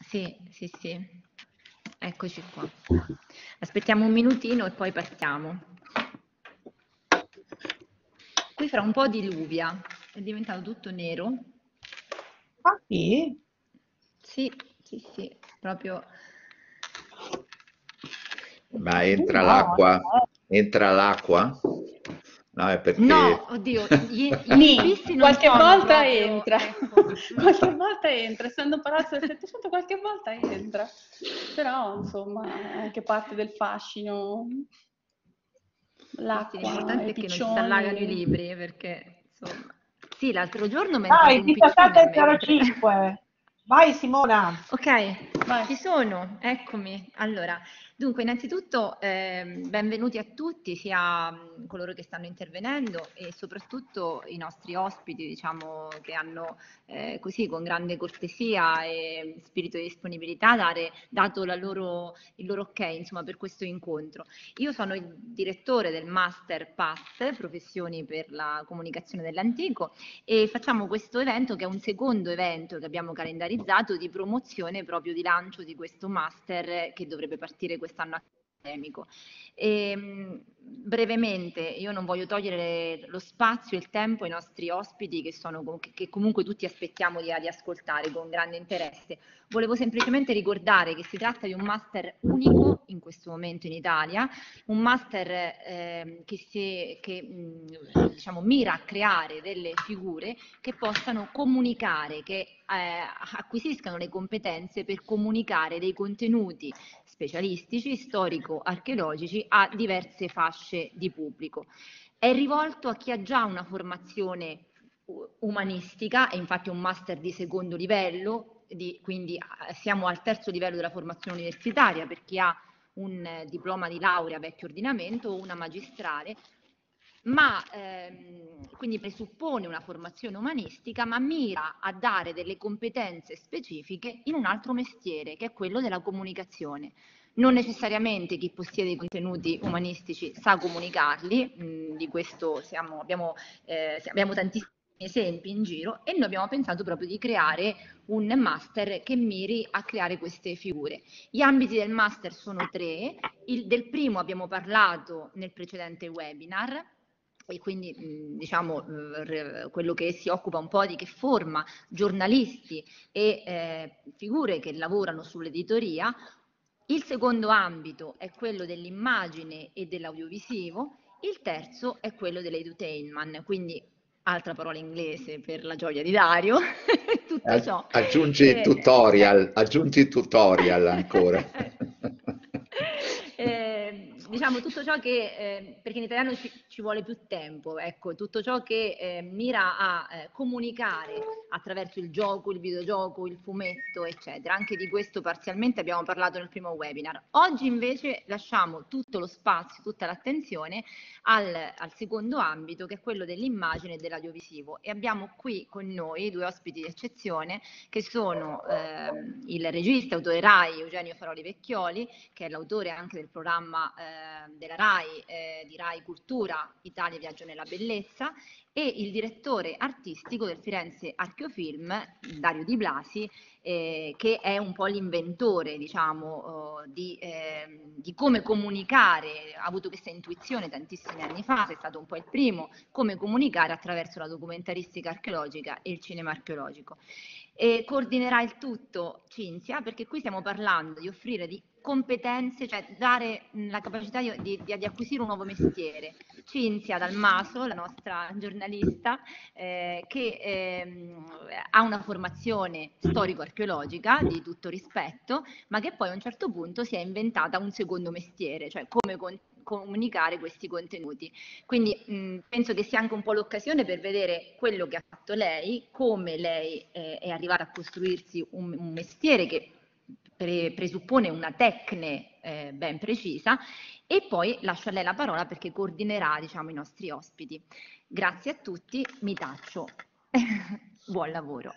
Sì, sì, sì. Eccoci qua. Aspettiamo un minutino e poi partiamo. Qui fra un po' di luvia. è diventato tutto nero. Ah sì? Sì, sì, sì, proprio... Ma entra l'acqua? Entra l'acqua? No, perché... no, oddio, gli, gli qualche volta proprio... entra, ecco. qualche volta entra, essendo un palazzo del Settecento qualche volta entra, però insomma è anche parte del fascino, l'acqua, sì, L'importante è che non si allagano i libri, perché insomma... Sì, l'altro giorno mentre... Dai, 17.05, vai Simona! Ok, vai. ci sono, eccomi, allora... Dunque, innanzitutto eh, benvenuti a tutti, sia mhmm, coloro che stanno intervenendo e soprattutto i nostri ospiti, diciamo, che hanno eh, così con grande cortesia e spirito di disponibilità dare, dato loro, il loro ok insomma, per questo incontro. Io sono il direttore del Master PAST, Professioni per la Comunicazione dell'Antico, e facciamo questo evento che è un secondo evento che abbiamo calendarizzato di promozione proprio di lancio di questo Master che dovrebbe partire quest'anno quest'anno accademico. E, ehm, brevemente, io non voglio togliere lo spazio e il tempo ai nostri ospiti che, sono, che comunque tutti aspettiamo di, di ascoltare con grande interesse. Volevo semplicemente ricordare che si tratta di un master unico in questo momento in Italia, un master eh, che, si, che mh, mm, diciamo, mira a creare delle figure che possano comunicare, che eh, acquisiscano le competenze per comunicare dei contenuti specialistici, storico-archeologici a diverse fasce di pubblico. È rivolto a chi ha già una formazione umanistica, è infatti un master di secondo livello, di, quindi ah, siamo al terzo livello della formazione universitaria per chi ha un eh, diploma di laurea vecchio ordinamento o una magistrale, ma ehm, quindi presuppone una formazione umanistica, ma mira a dare delle competenze specifiche in un altro mestiere, che è quello della comunicazione. Non necessariamente chi possiede i contenuti umanistici sa comunicarli, mh, mm, di questo siamo, abbiamo, eh, abbiamo tantissimi esempi in giro e noi abbiamo pensato proprio di creare un master che miri a creare queste figure. Gli ambiti del master sono tre, Il, del primo abbiamo parlato nel precedente webinar, e quindi diciamo eh, quello che si occupa un po' di che forma giornalisti e eh, figure che lavorano sull'editoria. Il secondo ambito è quello dell'immagine e dell'audiovisivo, il terzo è quello dell'edutainment, quindi altra parola inglese per la gioia di Dario, tutto ciò. Aggiungi il eh, tutorial, eh. aggiungi tutorial ancora. eh, diciamo tutto ciò che, eh, perché in italiano ci, ci, vuole più tempo, ecco, tutto ciò che eh, mira a eh, comunicare attraverso il gioco, il videogioco, il fumetto, eccetera. Anche di questo parzialmente abbiamo parlato nel primo webinar. Oggi invece lasciamo tutto lo spazio, tutta l'attenzione al, al secondo ambito che è quello dell'immagine e dell'audiovisivo e abbiamo qui con noi due ospiti di eccezione che sono ehm, il regista, autore RAI Eugenio Faroli Vecchioli, che è l'autore anche del programma eh, della RAI, eh, di RAI Cultura Italia Viaggio nella Bellezza e il direttore artistico del Firenze Archeofilm, Dario Di Blasi, eh, che è un po' l'inventore diciamo, oh, di, ehm, di, come comunicare, ha avuto questa intuizione tantissimi anni fa, è stato un po' il primo, come comunicare attraverso la documentaristica archeologica e il cinema archeologico. E coordinerà il tutto Cinzia perché qui stiamo parlando di offrire di competenze, cioè dare la capacità di, di, di, acquisire un nuovo mestiere. Cinzia Dalmaso, la nostra giornalista, eh, che eh, ha una formazione storico-archeologica di tutto rispetto, ma che poi a un certo punto si è inventata un secondo mestiere, cioè come con, comunicare questi contenuti. Quindi mh, penso che sia anche un po' l'occasione per vedere quello che ha fatto lei, come lei eh, è arrivata a costruirsi un, un mestiere che pre- presuppone una tecne eh, ben precisa e poi lascio a lei la parola perché coordinerà diciamo, i nostri ospiti. Grazie a tutti, mi taccio. Buon lavoro.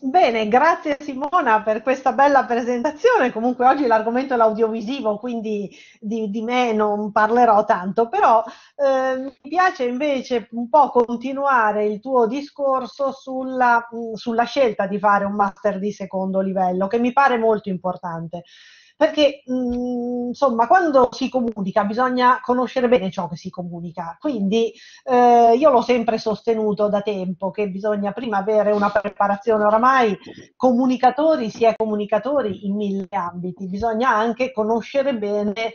Bene, grazie Simona per questa bella presentazione. Comunque oggi l'argomento è l'audiovisivo, quindi di, di, me non parlerò tanto, però eh, mi piace invece un po' continuare il tuo discorso sulla, sulla scelta di fare un master di secondo livello, che mi pare molto importante perché mh, mm, insomma quando si comunica bisogna conoscere bene ciò che si comunica, quindi eh, io l'ho sempre sostenuto da tempo che bisogna prima avere una preparazione, oramai comunicatori si è comunicatori in mille ambiti, bisogna anche conoscere bene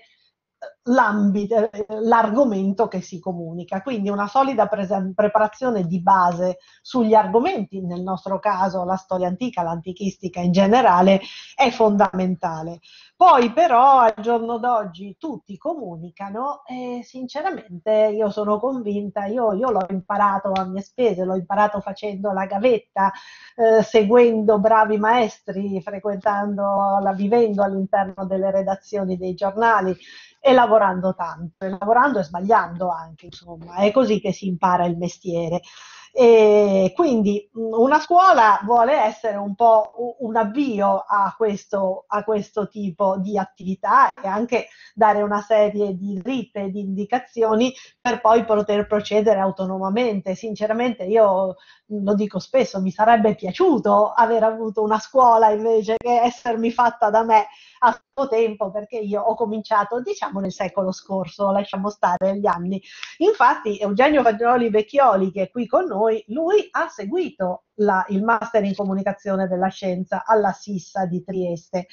l'ambito, l'argomento che si comunica. Quindi una solida prese- preparazione di base sugli argomenti, nel nostro caso la storia antica, l'antichistica in generale, è fondamentale. Poi però al giorno d'oggi tutti comunicano e sinceramente io sono convinta, io, io l'ho imparato a mie spese, l'ho imparato facendo la gavetta, eh, seguendo bravi maestri, frequentando, la, vivendo all'interno delle redazioni dei giornali e lavorando tanto, e lavorando e sbagliando anche, insomma, è così che si impara il mestiere. E quindi mm, una scuola vuole essere un po' un avvio a questo, a questo tipo di attività e anche dare una serie di dritte, di indicazioni per poi poter procedere autonomamente. Sinceramente io lo dico spesso, mi sarebbe piaciuto aver avuto una scuola invece che essermi fatta da me a suo tempo, perché io ho cominciato, diciamo, nel secolo scorso, lasciamo stare gli anni. Infatti, Eugenio Fagioli Vecchioli, che è qui con noi, lui ha seguito la, il master in comunicazione della scienza alla Sissa di Trieste.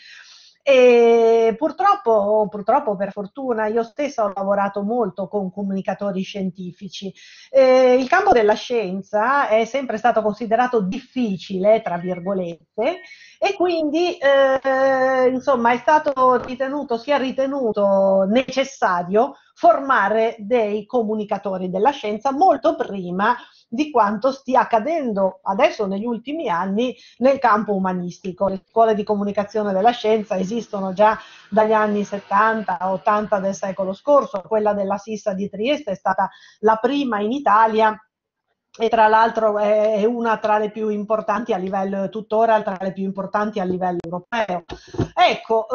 E purtroppo, purtroppo, per fortuna, io stessa ho lavorato molto con comunicatori scientifici. Eh, il campo della scienza è sempre stato considerato difficile, tra virgolette, e quindi eh, insomma è stato ritenuto, si è ritenuto necessario formare dei comunicatori della scienza molto prima di quanto stia accadendo adesso negli ultimi anni nel campo umanistico. Le scuole di comunicazione della scienza esistono già dagli anni 70-80 del secolo scorso, quella della Sissa di Trieste è stata la prima in Italia e tra l'altro è una tra le più importanti a livello tuttora, tra le più importanti a livello europeo. Ecco,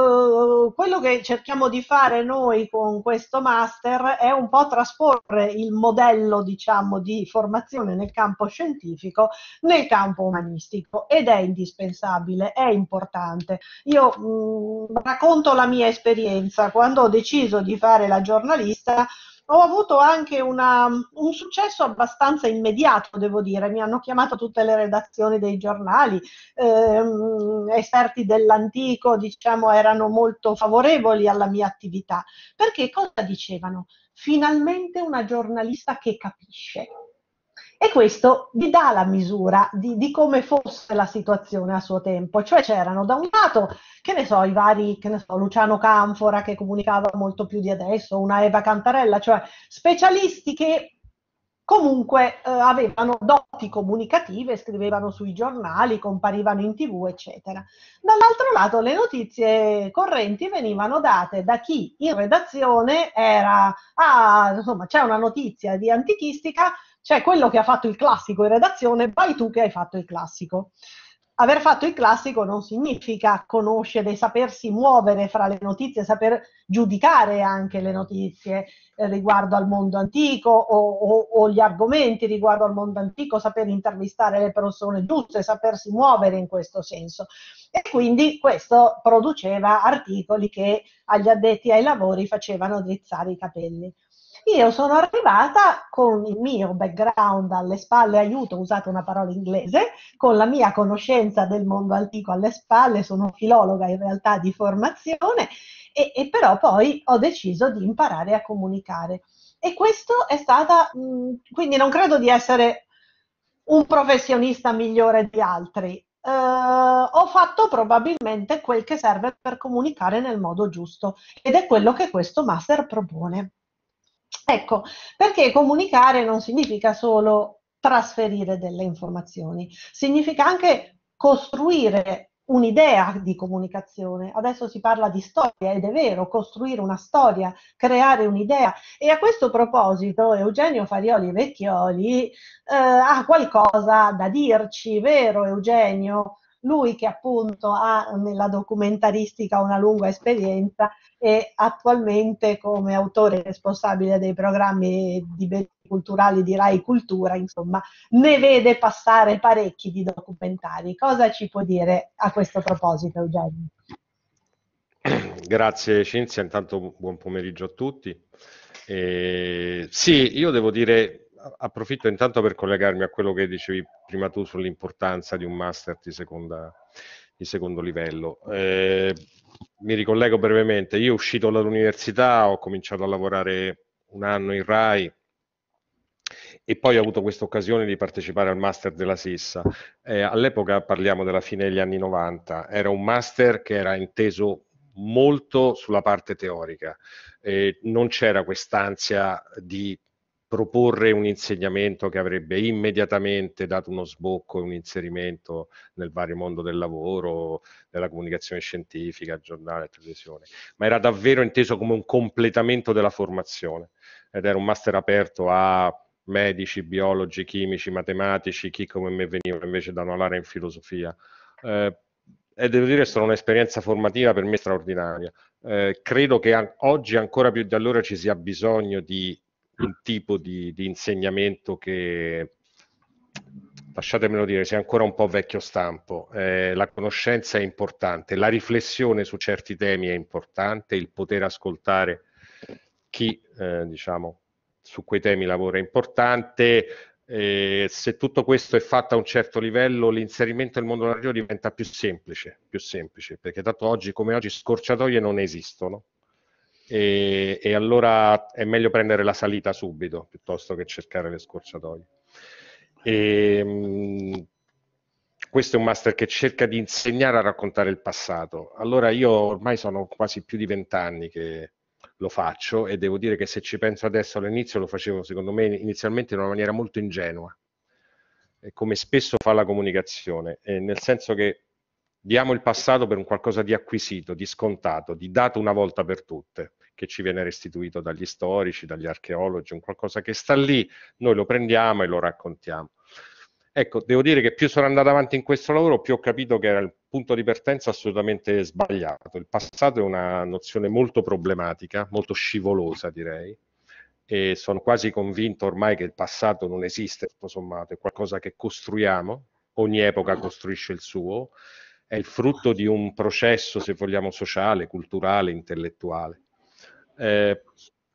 eh, quello che cerchiamo di fare noi con questo master è un po' trasporre il modello, diciamo, di formazione nel campo scientifico nel campo umanistico ed è indispensabile, è importante. Io mh, mm, racconto la mia esperienza, quando ho deciso di fare la giornalista ho avuto anche una, un successo abbastanza immediato, devo dire. Mi hanno chiamato tutte le redazioni dei giornali, ehm, esperti dell'antico, diciamo, erano molto favorevoli alla mia attività. Perché cosa dicevano? Finalmente una giornalista che capisce. E questo vi dà la misura di, di, come fosse la situazione a suo tempo, cioè c'erano da un lato, che ne so, i vari, che ne so, Luciano Canfora che comunicava molto più di adesso, una Eva Cantarella, cioè specialisti che comunque eh, avevano doti comunicative, scrivevano sui giornali, comparivano in tv, eccetera. Dall'altro lato le notizie correnti venivano date da chi in redazione era, ah, insomma, c'è una notizia di antichistica, cioè quello che ha fatto il classico in redazione, vai tu che hai fatto il classico. Aver fatto il classico non significa conoscere, sapersi muovere fra le notizie, saper giudicare anche le notizie eh, riguardo al mondo antico o, o, o gli argomenti riguardo al mondo antico, saper intervistare le persone giuste, sapersi muovere in questo senso e quindi questo produceva articoli che agli addetti ai lavori facevano drizzare i capelli. Io sono arrivata con il mio background alle spalle, aiuto, ho usato una parola inglese, con la mia conoscenza del mondo antico alle spalle, sono filologa in realtà di formazione, e, e però poi ho deciso di imparare a comunicare. E questo è stata, mh, quindi non credo di essere un professionista migliore di altri, Uh, ho fatto probabilmente quel che serve per comunicare nel modo giusto ed è quello che questo master propone. Ecco, perché comunicare non significa solo trasferire delle informazioni, significa anche costruire un'idea di comunicazione. Adesso si parla di storia ed è vero, costruire una storia, creare un'idea. E a questo proposito Eugenio Farioli Vecchioli eh, ha qualcosa da dirci, vero Eugenio? lui che appunto ha nella documentaristica una lunga esperienza e attualmente come autore responsabile dei programmi di beni culturali di Rai Cultura, insomma, ne vede passare parecchi di documentari. Cosa ci può dire a questo proposito Eugenio? Grazie Cinzia, intanto buon pomeriggio a tutti. Eh, sì, io devo dire approfitto intanto per collegarmi a quello che dicevi prima tu sull'importanza di un master di, seconda, di secondo livello. Eh, mi ricollego brevemente, io uscito dall'università ho cominciato a lavorare un anno in RAI e poi ho avuto questa occasione di partecipare al master della Sissa. Eh, all'epoca parliamo della fine degli anni 90, era un master che era inteso molto sulla parte teorica, eh, non c'era quest'ansia di proporre un insegnamento che avrebbe immediatamente dato uno sbocco e un inserimento nel vario mondo del lavoro, della comunicazione scientifica, giornale, televisione, ma era davvero inteso come un completamento della formazione ed era un master aperto a medici, biologi, chimici, matematici, chi come me veniva invece da una laurea in filosofia. Eh, e devo dire è stata un'esperienza formativa per me straordinaria. Eh, credo che an- oggi ancora più di allora ci sia bisogno di un tipo di, di insegnamento che lasciatemelo dire, sia ancora un po' vecchio stampo. Eh, la conoscenza è importante, la riflessione su certi temi è importante, il poter ascoltare chi, eh, diciamo, su quei temi lavora è importante. Eh, se tutto questo è fatto a un certo livello, l'inserimento nel mondo del lavoro diventa più semplice, più semplice, perché tanto oggi come oggi scorciatoie non esistono e, e allora è meglio prendere la salita subito piuttosto che cercare le scorciatoie. E, ehm, questo è un master che cerca di insegnare a raccontare il passato. Allora io ormai sono quasi più di vent'anni che lo faccio e devo dire che se ci penso adesso all'inizio lo facevo secondo me inizialmente in una maniera molto ingenua, come spesso fa la comunicazione, nel senso che diamo il passato per un qualcosa di acquisito, di scontato, di dato una volta per tutte che ci viene restituito dagli storici, dagli archeologi, un qualcosa che sta lì, noi lo prendiamo e lo raccontiamo. Ecco, devo dire che più sono andato avanti in questo lavoro, più ho capito che era il punto di partenza assolutamente sbagliato. Il passato è una nozione molto problematica, molto scivolosa direi, e sono quasi convinto ormai che il passato non esiste, tutto sommato, è qualcosa che costruiamo, ogni epoca costruisce il suo, è il frutto di un processo, se vogliamo, sociale, culturale, intellettuale. Eh,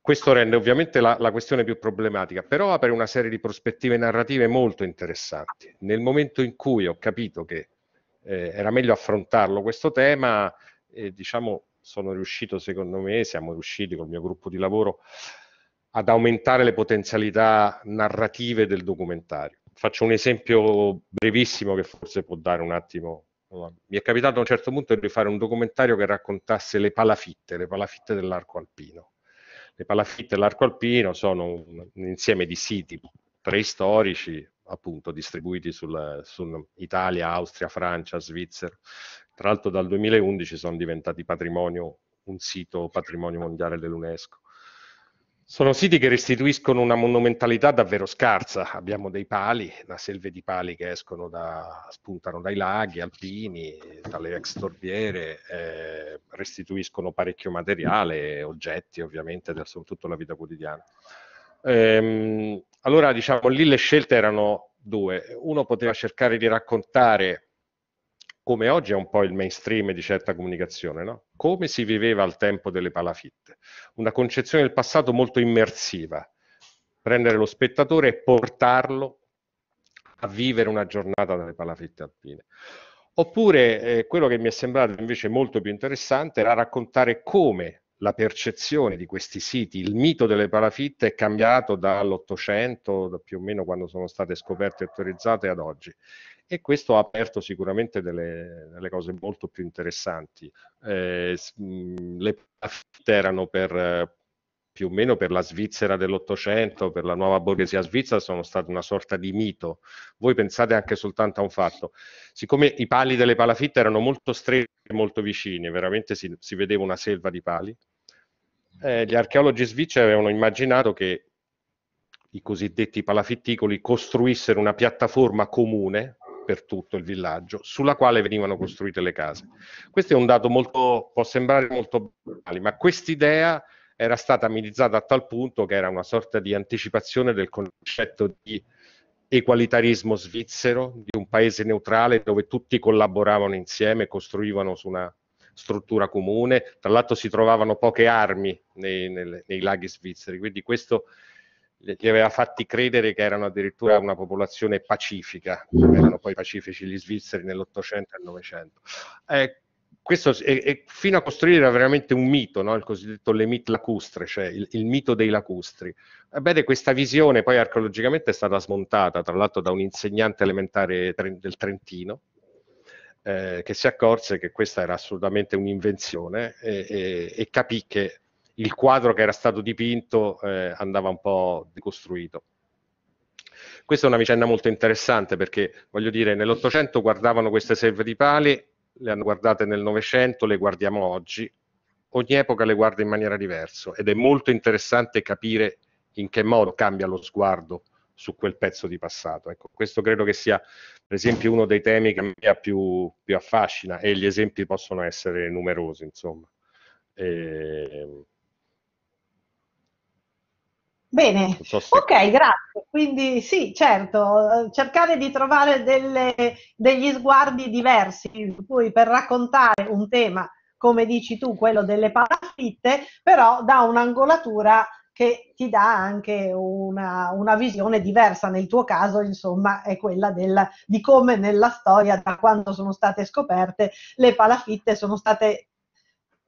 questo rende ovviamente la, la, questione più problematica, però apre una serie di prospettive narrative molto interessanti. Nel momento in cui ho capito che eh, era meglio affrontarlo questo tema, eh, diciamo, sono riuscito, secondo me, siamo riusciti col mio gruppo di lavoro ad aumentare le potenzialità narrative del documentario. Faccio un esempio brevissimo che forse può dare un attimo mi è capitato a un certo punto di fare un documentario che raccontasse le palafitte, le palafitte dell'arco alpino. Le palafitte dell'arco alpino sono un, un insieme di siti preistorici, appunto, distribuiti sulla, su Italia, Austria, Francia, Svizzera. Tra l'altro dal 2011 sono diventati patrimonio, un sito patrimonio mondiale dell'UNESCO. Sono siti che restituiscono una monumentalità davvero scarsa. Abbiamo dei pali, una selve di pali che escono da, spuntano dai laghi alpini, dalle ex torbiere, eh, restituiscono parecchio materiale, oggetti ovviamente, del, soprattutto la vita quotidiana. Ehm, allora, diciamo, lì le scelte erano due. Uno poteva cercare di raccontare come oggi è un po' il mainstream di certa comunicazione, no? come si viveva al tempo delle palafitte. Una concezione del passato molto immersiva, prendere lo spettatore e portarlo a vivere una giornata dalle palafitte alpine. Oppure eh, quello che mi è sembrato invece molto più interessante era raccontare come la percezione di questi siti, il mito delle palafitte è cambiato dall'Ottocento, da più o meno quando sono state scoperte e autorizzate, ad oggi e questo ha aperto sicuramente delle, delle cose molto più interessanti. Eh, le affitte erano per più o meno per la Svizzera dell'Ottocento, per la nuova borghesia svizzera, sono state una sorta di mito. Voi pensate anche soltanto a un fatto. Siccome i pali delle palafitte erano molto stretti e molto vicini, veramente si, si, vedeva una selva di pali, eh, gli archeologi svizzeri avevano immaginato che i cosiddetti palafitticoli costruissero una piattaforma comune per tutto il villaggio, sulla quale venivano costruite le case. Questo è un dato molto, può sembrare molto banale, ma quest'idea era stata amenizzata a tal punto che era una sorta di anticipazione del concetto di equalitarismo svizzero, di un paese neutrale dove tutti collaboravano insieme, costruivano su una struttura comune, tra l'altro si trovavano poche armi nei, nei, nei laghi svizzeri, quindi questo li aveva fatti credere che erano addirittura una popolazione pacifica, erano poi pacifici gli svizzeri nell'Ottocento e nel Novecento. Eh, questo è, è, fino a costruire veramente un mito, no? il cosiddetto le lemit lacustre, cioè il, il, mito dei lacustri. Ebbene, eh, questa visione poi archeologicamente è stata smontata, tra l'altro, da un insegnante elementare del Trentino, eh, che si accorse che questa era assolutamente un'invenzione e, e, e capì che il quadro che era stato dipinto eh, andava un po' decostruito. Questa è una vicenda molto interessante perché, voglio dire, nell'Ottocento guardavano queste selve di pali, le hanno guardate nel Novecento, le guardiamo oggi, ogni epoca le guarda in maniera diversa ed è molto interessante capire in che modo cambia lo sguardo su quel pezzo di passato. Ecco, questo credo che sia, per esempio, uno dei temi che mi più, più affascina e gli esempi possono essere numerosi, insomma. E... Ehm, Bene, so se... ok, grazie. Quindi sì, certo, eh, cercare di trovare delle, degli sguardi diversi, poi per raccontare un tema, come dici tu, quello delle palafitte, però da un'angolatura che ti dà anche una, una, visione diversa, nel tuo caso insomma è quella del, di come nella storia da quando sono state scoperte le palafitte sono state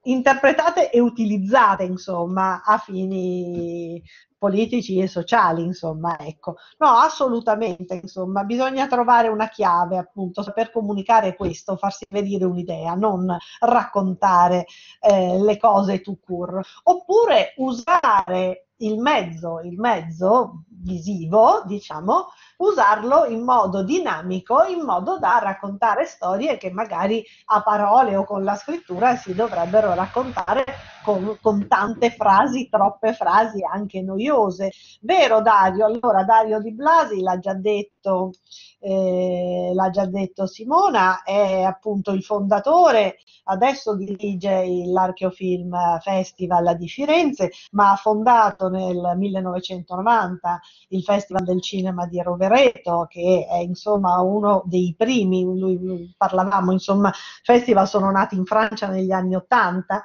interpretate e utilizzate, insomma, a fini politici e sociali, insomma, ecco. No, assolutamente, insomma, bisogna trovare una chiave, appunto, saper comunicare questo, farsi vedere un'idea, non raccontare eh, le cose tu cur. Oppure usare il mezzo, il mezzo visivo, diciamo, usarlo in modo dinamico, in modo da raccontare storie che magari a parole o con la scrittura si dovrebbero raccontare con, con tante frasi, troppe frasi anche noiose. Vero Dario? Allora Dario Di Blasi l'ha già detto, eh, l'ha già detto Simona, è appunto il fondatore, adesso dirige l'Archeofilm Festival di Firenze, ma ha fondato nel 1990 il Festival del Cinema di Rovereto, che è insomma uno dei primi, lui, parlavamo, insomma, festival sono nati in Francia negli anni 80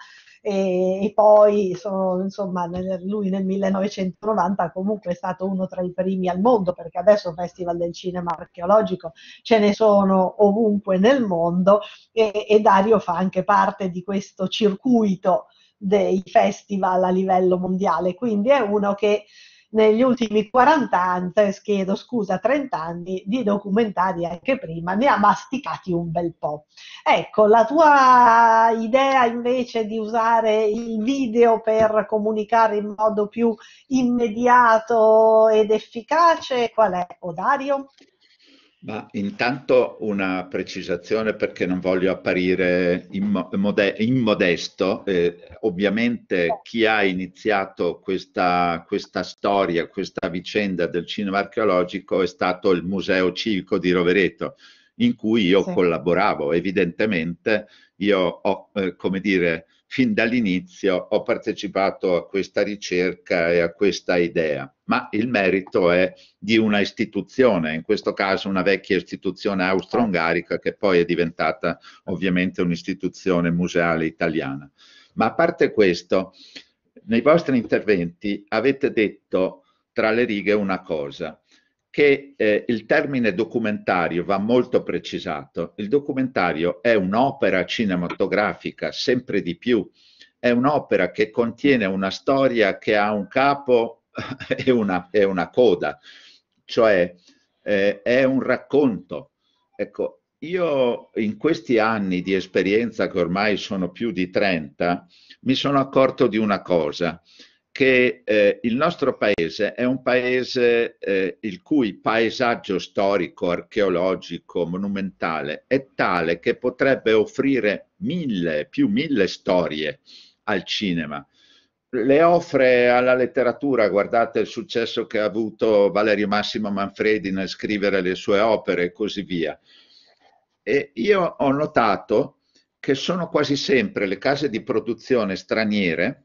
e, poi sono, insomma, nel, lui nel 1990 comunque è stato uno tra i primi al mondo, perché adesso Festival del Cinema Archeologico ce ne sono ovunque nel mondo e, e Dario fa anche parte di questo circuito dei festival a livello mondiale, quindi è uno che negli ultimi 40 anni, chiedo scusa, 30 anni di documentari anche prima, ne ha masticati un bel po'. Ecco, la tua idea invece di usare il video per comunicare in modo più immediato ed efficace, qual è, Odario? Ma intanto una precisazione perché non voglio apparire immodesto. Eh, ovviamente chi ha iniziato questa, questa, storia, questa vicenda del cinema archeologico è stato il Museo Civico di Rovereto, in cui io sì. collaboravo. Evidentemente io ho, eh, come dire, fin dall'inizio ho partecipato a questa ricerca e a questa idea, ma il merito è di una istituzione, in questo caso una vecchia istituzione austro-ungarica che poi è diventata ovviamente un'istituzione museale italiana. Ma a parte questo, nei vostri interventi avete detto tra le righe una cosa, che eh, il termine documentario va molto precisato. Il documentario è un'opera cinematografica, sempre di più, è un'opera che contiene una storia che ha un capo e una, e una coda, cioè eh, è un racconto. Ecco, io in questi anni di esperienza, che ormai sono più di 30, mi sono accorto di una cosa, che eh, il nostro paese è un paese eh, il cui paesaggio storico, archeologico, monumentale è tale che potrebbe offrire mille, più mille storie al cinema. Le offre alla letteratura, guardate il successo che ha avuto Valerio Massimo Manfredi nel scrivere le sue opere e così via. E io ho notato che sono quasi sempre le case di produzione straniere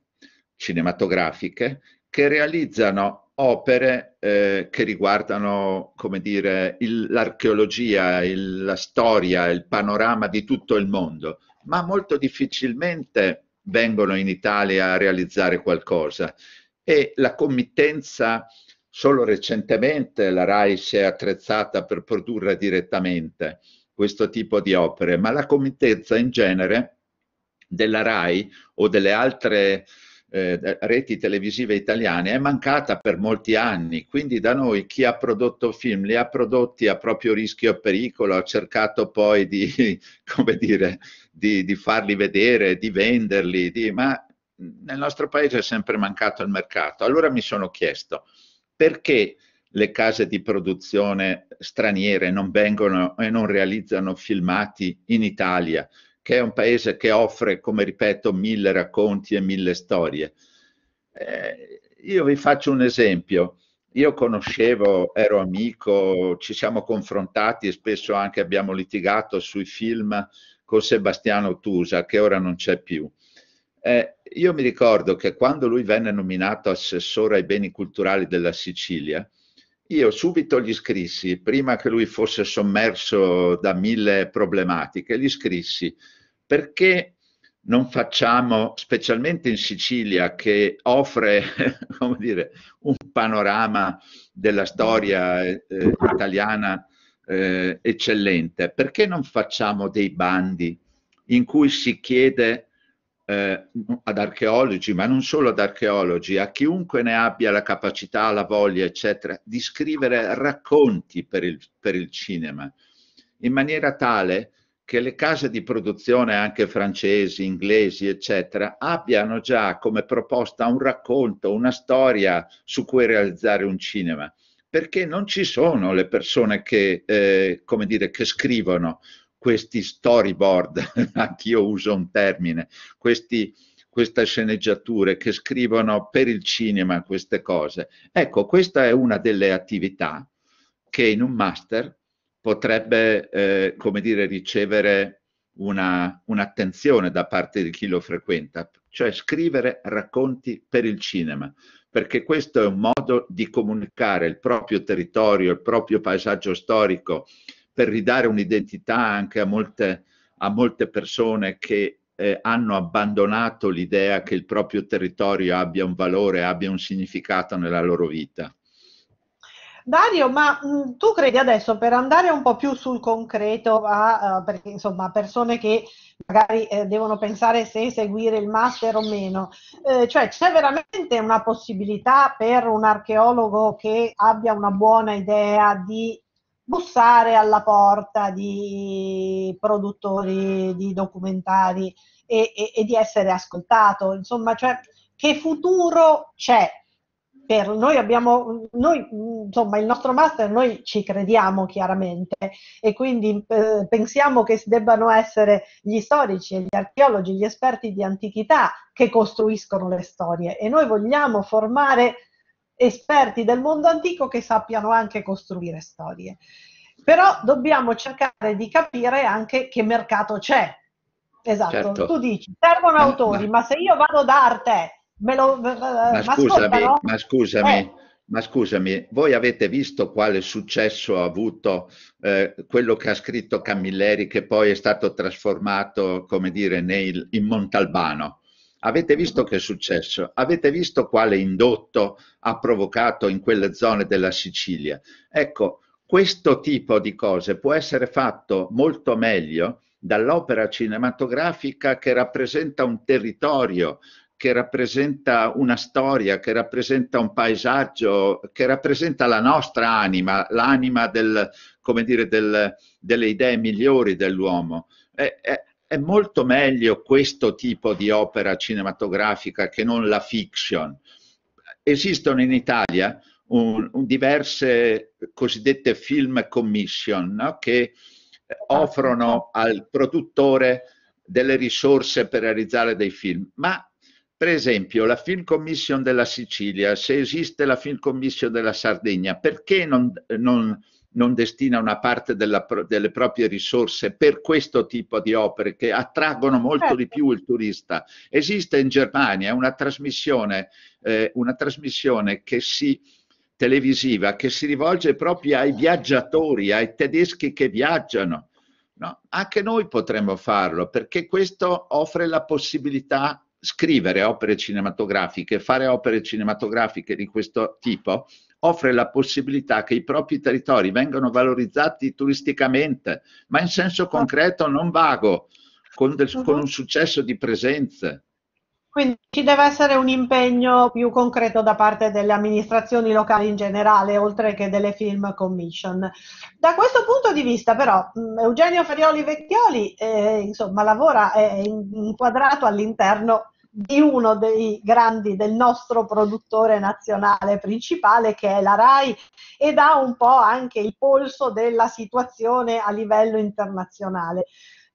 cinematografiche che realizzano opere eh, che riguardano, come dire, l'archeologia, la storia, il panorama di tutto il mondo, ma molto difficilmente vengono in Italia a realizzare qualcosa. E la committenza, solo recentemente la RAI si è attrezzata per produrre direttamente questo tipo di opere, ma la committenza in genere della RAI o delle altre eh, eh, reti televisive italiane è mancata per molti anni, quindi da noi chi ha prodotto film li ha prodotti a proprio rischio e pericolo, ha cercato poi di, come dire, di, di farli vedere, di venderli, di, ma nel nostro paese è sempre mancato il mercato. Allora mi sono chiesto perché le case di produzione straniere non vengono e non realizzano filmati in Italia, che è un paese che offre, come ripeto, mille racconti e mille storie. Eh, io vi faccio un esempio. Io conoscevo, ero amico, ci siamo confrontati e spesso anche abbiamo litigato sui film con Sebastiano Tusa, che ora non c'è più. Eh, io mi ricordo che quando lui venne nominato assessore ai beni culturali della Sicilia, io subito gli scrissi, prima che lui fosse sommerso da mille problematiche, gli scrissi perché non facciamo, specialmente in Sicilia, che offre dire, un panorama della storia eh, italiana eh, eccellente, perché non facciamo dei bandi in cui si chiede eh, ad archeologi, ma non solo ad archeologi, a chiunque ne abbia la capacità, la voglia, eccetera, di scrivere racconti per il, per il cinema, in maniera tale che le case di produzione anche francesi, inglesi, eccetera, abbiano già come proposta un racconto, una storia su cui realizzare un cinema, perché non ci sono le persone che, eh, come dire, che scrivono questi storyboard, anch'io uso un termine, questi, queste sceneggiature che scrivono per il cinema queste cose. Ecco, questa è una delle attività che in un master potrebbe, eh, come dire, ricevere una, un'attenzione da parte di chi lo frequenta, cioè scrivere racconti per il cinema, perché questo è un modo di comunicare il proprio territorio, il proprio paesaggio storico, per ridare un'identità anche a molte, a molte persone che eh, hanno abbandonato l'idea che il proprio territorio abbia un valore, abbia un significato nella loro vita. Dario, ma mh, mm, tu credi adesso per andare un po' più sul concreto a uh, perché, insomma, persone che magari eh, devono pensare se seguire il master o meno, eh, cioè c'è veramente una possibilità per un archeologo che abbia una buona idea di bussare alla porta di produttori di documentari e, e, e di essere ascoltato, insomma, cioè, che futuro c'è per noi abbiamo, noi, insomma, il nostro master, noi ci crediamo chiaramente e quindi eh, pensiamo che debbano essere gli storici e gli archeologi, gli esperti di antichità che costruiscono le storie e noi vogliamo formare esperti del mondo antico che sappiano anche costruire storie. Però dobbiamo cercare di capire anche che mercato c'è. Esatto, certo. tu dici, servono eh, autori, ma se io vado da Arte Me lo, me, ma, scusami, ma scusami, eh. ma scusami, voi avete visto quale successo ha avuto eh, quello che ha scritto Camilleri che poi è stato trasformato, come dire, nel, in Montalbano? Avete visto che è successo? Avete visto quale indotto ha provocato in quelle zone della Sicilia? Ecco, questo tipo di cose può essere fatto molto meglio dall'opera cinematografica che rappresenta un territorio, che rappresenta una storia, che rappresenta un paesaggio, che rappresenta la nostra anima, l'anima del, dire, del, delle idee migliori dell'uomo. È, è, è molto meglio questo tipo di opera cinematografica che non la fiction. Esistono in Italia un, un diverse cosiddette film commission no? che offrono al produttore delle risorse per realizzare dei film, ma per esempio, la Film Commission della Sicilia, se esiste la Film Commission della Sardegna, perché non, non, non destina una parte della, delle proprie risorse per questo tipo di opere che attraggono molto di certo. più il turista? Esiste in Germania una trasmissione, eh, una trasmissione che si, televisiva che si rivolge proprio ai viaggiatori, ai tedeschi che viaggiano. No? Anche noi potremmo farlo perché questo offre la possibilità scrivere opere cinematografiche, fare opere cinematografiche di questo tipo, offre la possibilità che i propri territori vengano valorizzati turisticamente, ma in senso concreto non vago, con, del, con un successo di presenze. Quindi ci deve essere un impegno più concreto da parte delle amministrazioni locali in generale, oltre che delle film commission. Da questo punto di vista, però, Eugenio Ferioli Vecchioli eh, insomma, lavora, è inquadrato all'interno di uno dei grandi del nostro produttore nazionale principale che è la RAI ed ha un po' anche il polso della situazione a livello internazionale.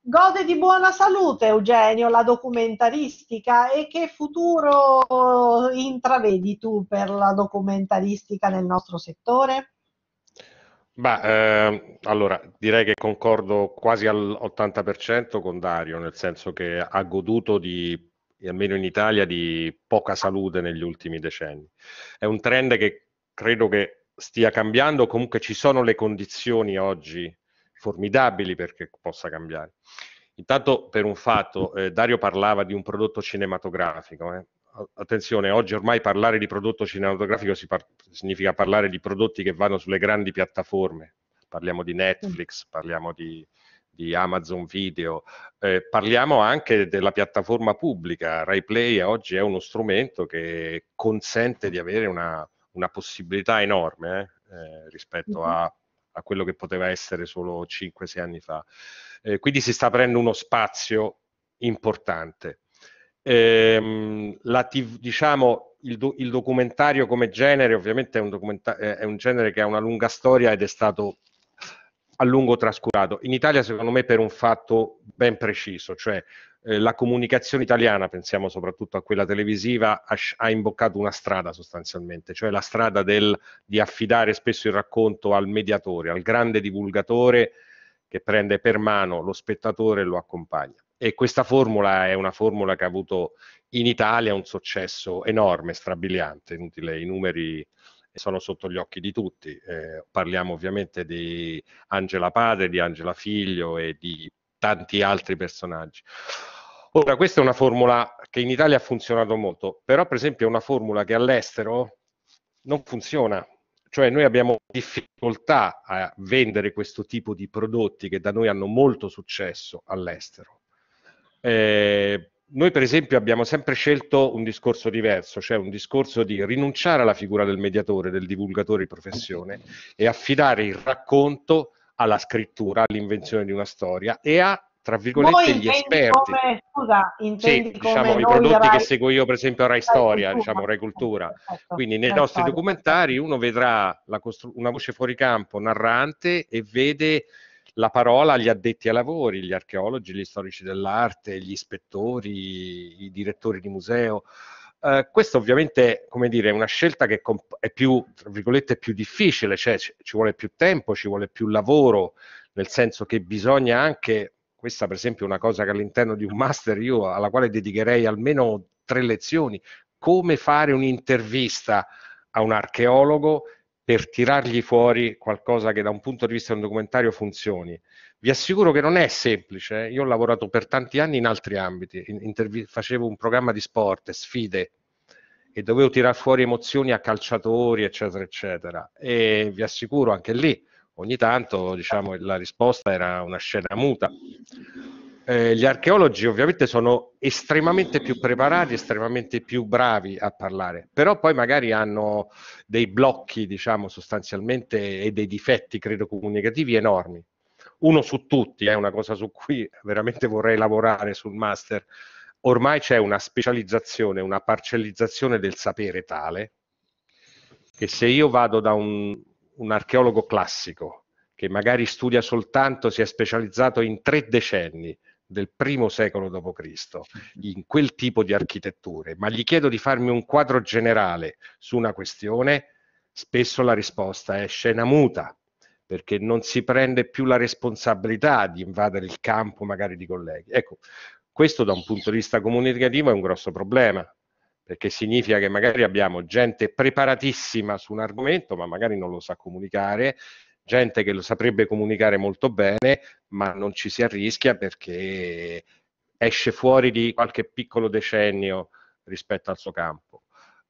Gode di buona salute Eugenio, la documentaristica e che futuro intravedi tu per la documentaristica nel nostro settore? Beh, eh, allora, direi che concordo quasi all'80% con Dario, nel senso che ha goduto di, almeno in Italia, di poca salute negli ultimi decenni. È un trend che credo che stia cambiando, comunque ci sono le condizioni oggi formidabili perché possa cambiare. Intanto per un fatto, eh, Dario parlava di un prodotto cinematografico. Eh. Attenzione, oggi ormai parlare di prodotto cinematografico par significa parlare di prodotti che vanno sulle grandi piattaforme. Parliamo di Netflix, mm. parliamo di, di Amazon Video, eh, parliamo anche della piattaforma pubblica. RaiPlay oggi è uno strumento che consente di avere una, una possibilità enorme eh, eh, rispetto mm-hmm. a a quello che poteva essere solo 5-6 anni fa. Eh, quindi si sta aprendo uno spazio importante. Eh, TV, diciamo, il, do, il, documentario come genere ovviamente è un, documenta- eh, è un genere che ha una lunga storia ed è stato a lungo trascurato. In Italia, secondo me, per un fatto ben preciso, cioè eh, la comunicazione italiana, pensiamo soprattutto a quella televisiva, ha, imboccato una strada sostanzialmente, cioè la strada del, di affidare spesso il racconto al mediatore, al grande divulgatore che prende per mano lo spettatore e lo accompagna. E questa formula è una formula che ha avuto in Italia un successo enorme, strabiliante, inutile i numeri sono sotto gli occhi di tutti. Eh, parliamo ovviamente di Angela Padre, di Angela Figlio e di tanti altri personaggi. Ora, questa è una formula che in Italia ha funzionato molto, però per esempio è una formula che all'estero non funziona, cioè noi abbiamo difficoltà a vendere questo tipo di prodotti che da noi hanno molto successo all'estero. Eh, noi per esempio abbiamo sempre scelto un discorso diverso, cioè un discorso di rinunciare alla figura del mediatore, del divulgatore di professione e affidare il racconto alla scrittura, all'invenzione di una storia e a tra virgolette gli esperti. Come, scusa, intendi sì, diciamo i prodotti Rai... che seguo io, per esempio Rai Storia, Rai diciamo Rai Cultura. Perfetto, ecco, ecco, ecco. Quindi nei nostri storia. documentari uno vedrà costru- una voce fuori campo narrante e vede la parola agli addetti ai lavori, gli archeologi, gli storici dell'arte, gli ispettori, i direttori di museo. Uh, questa ovviamente come dire, è una scelta che è più, tra virgolette, più difficile, cioè ci vuole più tempo, ci vuole più lavoro, nel senso che bisogna anche, questa per esempio è una cosa che all'interno di un master io alla quale dedicherei almeno tre lezioni, come fare un'intervista a un archeologo per tirargli fuori qualcosa che da un punto di vista di un documentario funzioni. Vi assicuro che non è semplice, eh. io ho lavorato per tanti anni in altri ambiti, Intervi- facevo un programma di sport, sfide, e dovevo tirare fuori emozioni a calciatori, eccetera, eccetera. E vi assicuro anche lì, ogni tanto diciamo, la risposta era una scena muta. Eh, gli archeologi ovviamente sono estremamente più preparati, estremamente più bravi a parlare, però poi magari hanno dei blocchi, diciamo sostanzialmente, e dei difetti, credo, comunicativi enormi. Uno su tutti, è eh, una cosa su cui veramente vorrei lavorare sul master. Ormai c'è una specializzazione, una parcellizzazione del sapere tale che se io vado da un, un archeologo classico che magari studia soltanto, si è specializzato in tre decenni, del primo secolo d.C., in quel tipo di architetture, ma gli chiedo di farmi un quadro generale su una questione, spesso la risposta è scena muta, perché non si prende più la responsabilità di invadere il campo magari di colleghi. Ecco, questo da un punto di vista comunicativo è un grosso problema, perché significa che magari abbiamo gente preparatissima su un argomento, ma magari non lo sa comunicare gente che lo saprebbe comunicare molto bene, ma non ci si arrischia perché esce fuori di qualche piccolo decennio rispetto al suo campo.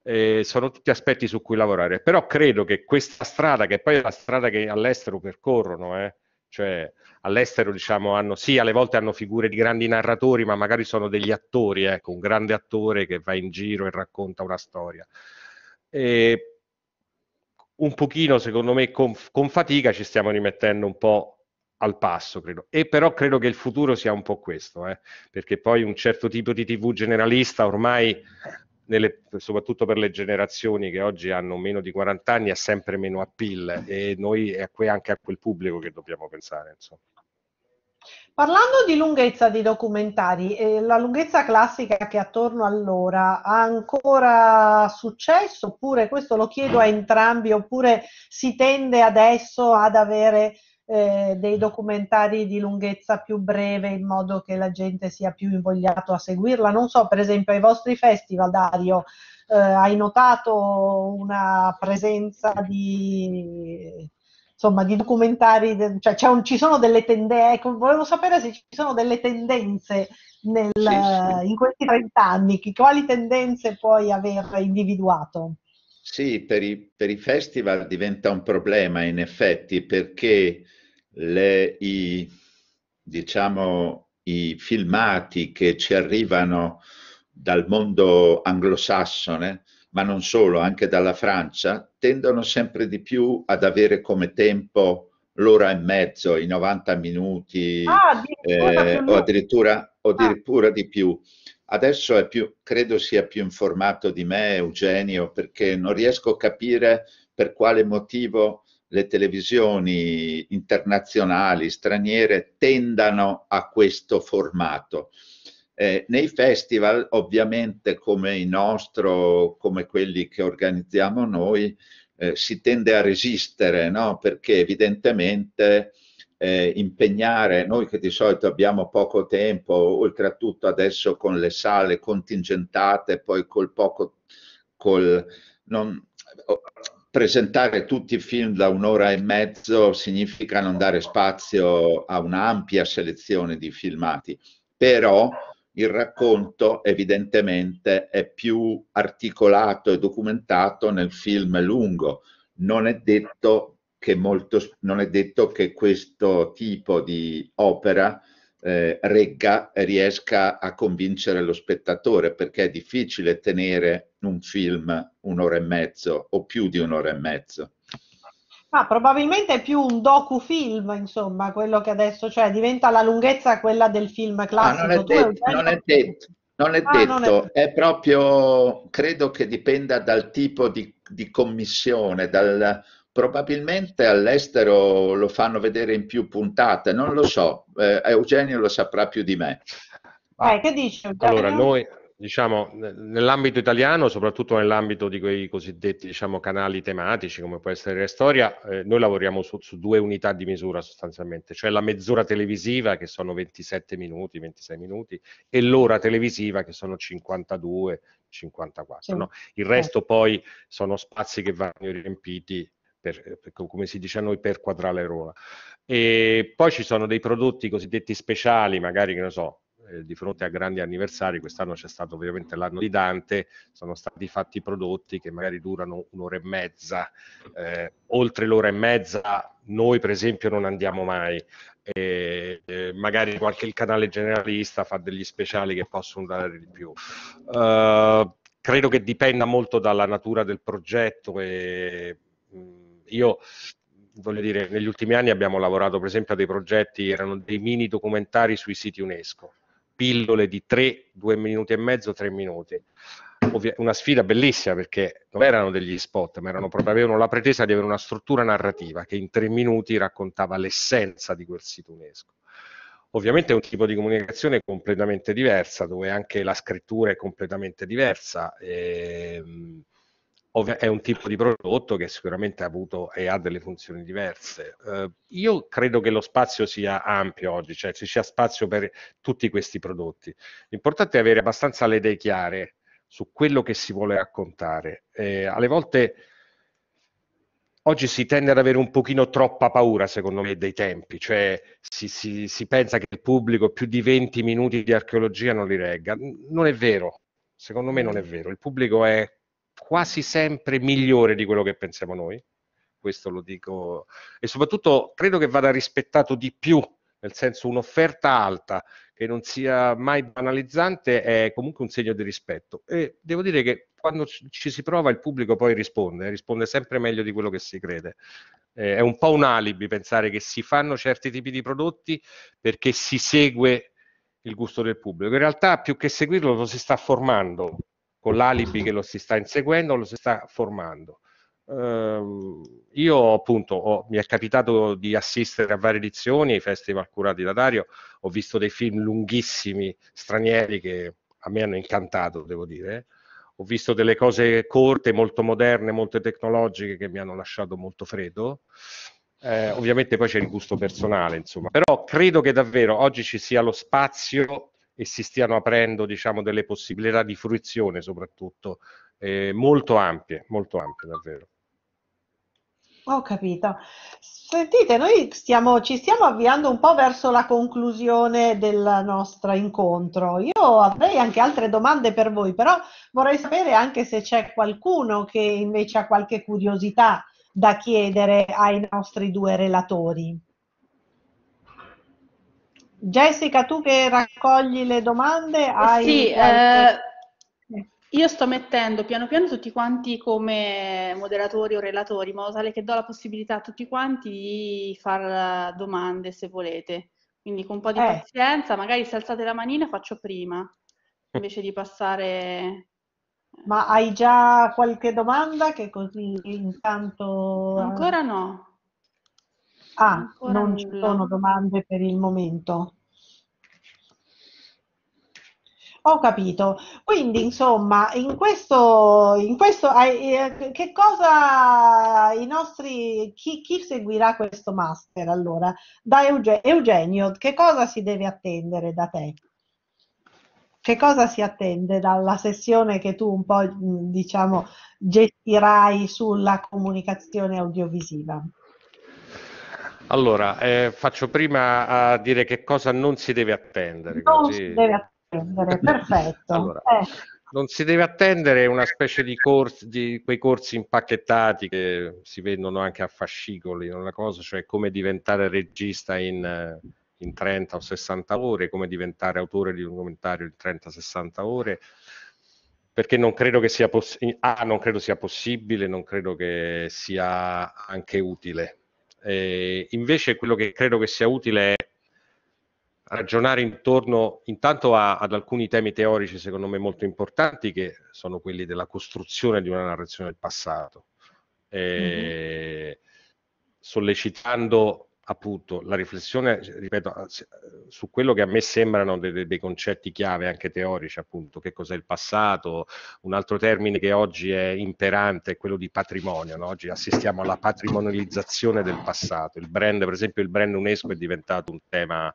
Eh, sono tutti aspetti su cui lavorare, però credo che questa strada, che poi è la strada che all'estero percorrono, eh, cioè all'estero diciamo hanno, sì, alle volte hanno figure di grandi narratori, ma magari sono degli attori, ecco, un grande attore che va in giro e racconta una storia. Eh, un pochino, secondo me, con, con, fatica ci stiamo rimettendo un po' al passo, credo. E però credo che il futuro sia un po' questo, eh? perché poi un certo tipo di TV generalista ormai, nelle, soprattutto per le generazioni che oggi hanno meno di 40 anni, ha sempre meno appeal e noi è anche a quel pubblico che dobbiamo pensare. Insomma. Parlando di lunghezza di documentari, eh, la lunghezza classica che è attorno all'ora ha ancora successo oppure questo lo chiedo a entrambi oppure si tende adesso ad avere eh, dei documentari di lunghezza più breve in modo che la gente sia più invogliato a seguirla? Non so, per esempio ai vostri festival, Dario, eh, hai notato una presenza di insomma, di documentari, cioè un, ci sono delle tendenze, ecco, volevo sapere se ci sono delle tendenze nel, sì, sì. in questi 30 anni, che, quali tendenze puoi aver individuato? Sì, per i, per i, festival diventa un problema in effetti perché le, i, diciamo, i filmati che ci arrivano dal mondo anglosassone ma non solo, anche dalla Francia, tendono sempre di più ad avere come tempo l'ora e mezzo, i 90 minuti ah, eh, o, addirittura, o ah. addirittura ah. di più. Adesso più, credo sia più informato di me Eugenio perché non riesco a capire per quale motivo le televisioni internazionali, straniere, tendano a questo formato. Eh, nei festival, ovviamente, come il nostro, come quelli che organizziamo noi, eh, si tende a resistere, no? perché evidentemente eh, impegnare, noi che di solito abbiamo poco tempo, oltretutto adesso con le sale contingentate, poi col poco, col, non, presentare tutti i film da un'ora e mezzo significa non dare spazio a un'ampia selezione di filmati, però il racconto evidentemente è più articolato e documentato nel film lungo. Non è detto che, molto, non è detto che questo tipo di opera eh, regga e riesca a convincere lo spettatore perché è difficile tenere un film un'ora e mezzo o più di un'ora e mezzo. Ah, probabilmente è più un docufilm, insomma, quello che adesso, cioè diventa la lunghezza quella del film ah, classico. No, non, è detto, non è detto, ah, non è detto. Non è... è... proprio, credo che dipenda dal tipo di, di commissione, dal, probabilmente all'estero lo fanno vedere in più puntate, non lo so, eh, Eugenio lo saprà più di me. Eh, che dici? Allora, noi, diciamo, nell'ambito italiano, soprattutto nell'ambito di quei cosiddetti diciamo, canali tematici, come può essere la storia, eh, noi lavoriamo su, su, due unità di misura sostanzialmente, cioè la mezz'ora televisiva, che sono 27 minuti, 26 minuti, e l'ora televisiva, che sono 52, 54. No? Il resto certo. poi sono spazi che vanno riempiti per, per, come si dice a noi, per quadrare quadrale rola. E poi ci sono dei prodotti cosiddetti speciali, magari che ne so, eh, di fronte a grandi anniversari, quest'anno c'è stato ovviamente l'anno di Dante, sono stati fatti prodotti che magari durano un'ora e mezza, eh, oltre l'ora e mezza noi per esempio non andiamo mai, eh, magari qualche canale generalista fa degli speciali che possono dare di più. Uh, credo che dipenda molto dalla natura del progetto e mm, io voglio dire, negli ultimi anni abbiamo lavorato per esempio a dei progetti, erano dei mini documentari sui siti UNESCO pillole di 3, 2 minuti e mezzo, 3 minuti. una sfida bellissima perché non erano degli spot, ma erano proprio, avevano la pretesa di avere una struttura narrativa che in tre minuti raccontava l'essenza di quel sito UNESCO. Ovviamente è un tipo di comunicazione completamente diversa, dove anche la scrittura è completamente diversa. Ehm, è un tipo di prodotto che sicuramente ha avuto e ha delle funzioni diverse. Eh, io credo che lo spazio sia ampio oggi, cioè ci sia spazio per tutti questi prodotti. L'importante è avere abbastanza le idee chiare su quello che si vuole raccontare. Eh, alle volte oggi si tende ad avere un pochino troppa paura, secondo me, dei tempi, cioè si, si, si pensa che il pubblico più di 20 minuti di archeologia non li regga. Non è vero, secondo me non è vero. Il pubblico è quasi sempre migliore di quello che pensiamo noi, questo lo dico, e soprattutto credo che vada rispettato di più, nel senso un'offerta alta che non sia mai banalizzante è comunque un segno di rispetto e devo dire che quando ci si prova il pubblico poi risponde, eh, risponde sempre meglio di quello che si crede. Eh, è un po' un alibi pensare che si fanno certi tipi di prodotti perché si segue il gusto del pubblico. In realtà più che seguirlo lo si sta formando con l'alibi che lo si sta inseguendo, lo si sta formando. Uh, io appunto ho, mi è capitato di assistere a varie edizioni ai festival curati da Dario, ho visto dei film lunghissimi stranieri che a me hanno incantato, devo dire. Ho visto delle cose corte, molto moderne, molto tecnologiche che mi hanno lasciato molto freddo. Eh, ovviamente poi c'è il gusto personale, insomma, però credo che davvero oggi ci sia lo spazio e si stiano aprendo diciamo, delle possibilità di fruizione soprattutto eh, molto ampie, molto ampie davvero. Ho capito. Sentite, noi stiamo, ci stiamo avviando un po' verso la conclusione del nostro incontro. Io avrei anche altre domande per voi, però vorrei sapere anche se c'è qualcuno che invece ha qualche curiosità da chiedere ai nostri due relatori. Jessica, tu che raccogli le domande, eh hai... Sì, qualche... eh, io sto mettendo piano piano tutti quanti come moderatori o relatori, in modo tale che do la possibilità a tutti quanti di fare domande se volete. Quindi con un po' di eh. pazienza, magari se alzate la manina faccio prima, invece di passare... Ma hai già qualche domanda che così intanto... Ancora no. Ah, non ci sono domande per il momento. Ho capito. Quindi, insomma, in questo, in questo eh, che cosa i nostri, chi, chi, seguirà questo master allora? Da Eugenio, che cosa si deve attendere da te? Che cosa si attende dalla sessione che tu un po', diciamo, gestirai sulla comunicazione audiovisiva? Allora, eh, faccio prima a dire che cosa non si deve attendere. Non così. si deve attendere attendere, perfetto. Allora, eh. Non si deve attendere una specie di, corsi, di quei corsi impacchettati che si vendono anche a fascicoli, una cosa, cioè come diventare regista in, in 30 o 60 ore, come diventare autore di un commentario in 30-60 ore, perché non credo che sia, possibile, ah, non credo sia possibile, non credo che sia anche utile. Eh, invece quello che credo che sia utile è ragionare intorno intanto a, ad alcuni temi teorici secondo me molto importanti che sono quelli della costruzione di una narrazione del passato, eh, mm-hmm. sollecitando appunto la riflessione, ripeto, su quello che a me sembrano dei, dei, concetti chiave anche teorici, appunto, che cos'è il passato, un altro termine che oggi è imperante è quello di patrimonio, no? oggi assistiamo alla patrimonializzazione del passato, il brand, per esempio il brand UNESCO è diventato un tema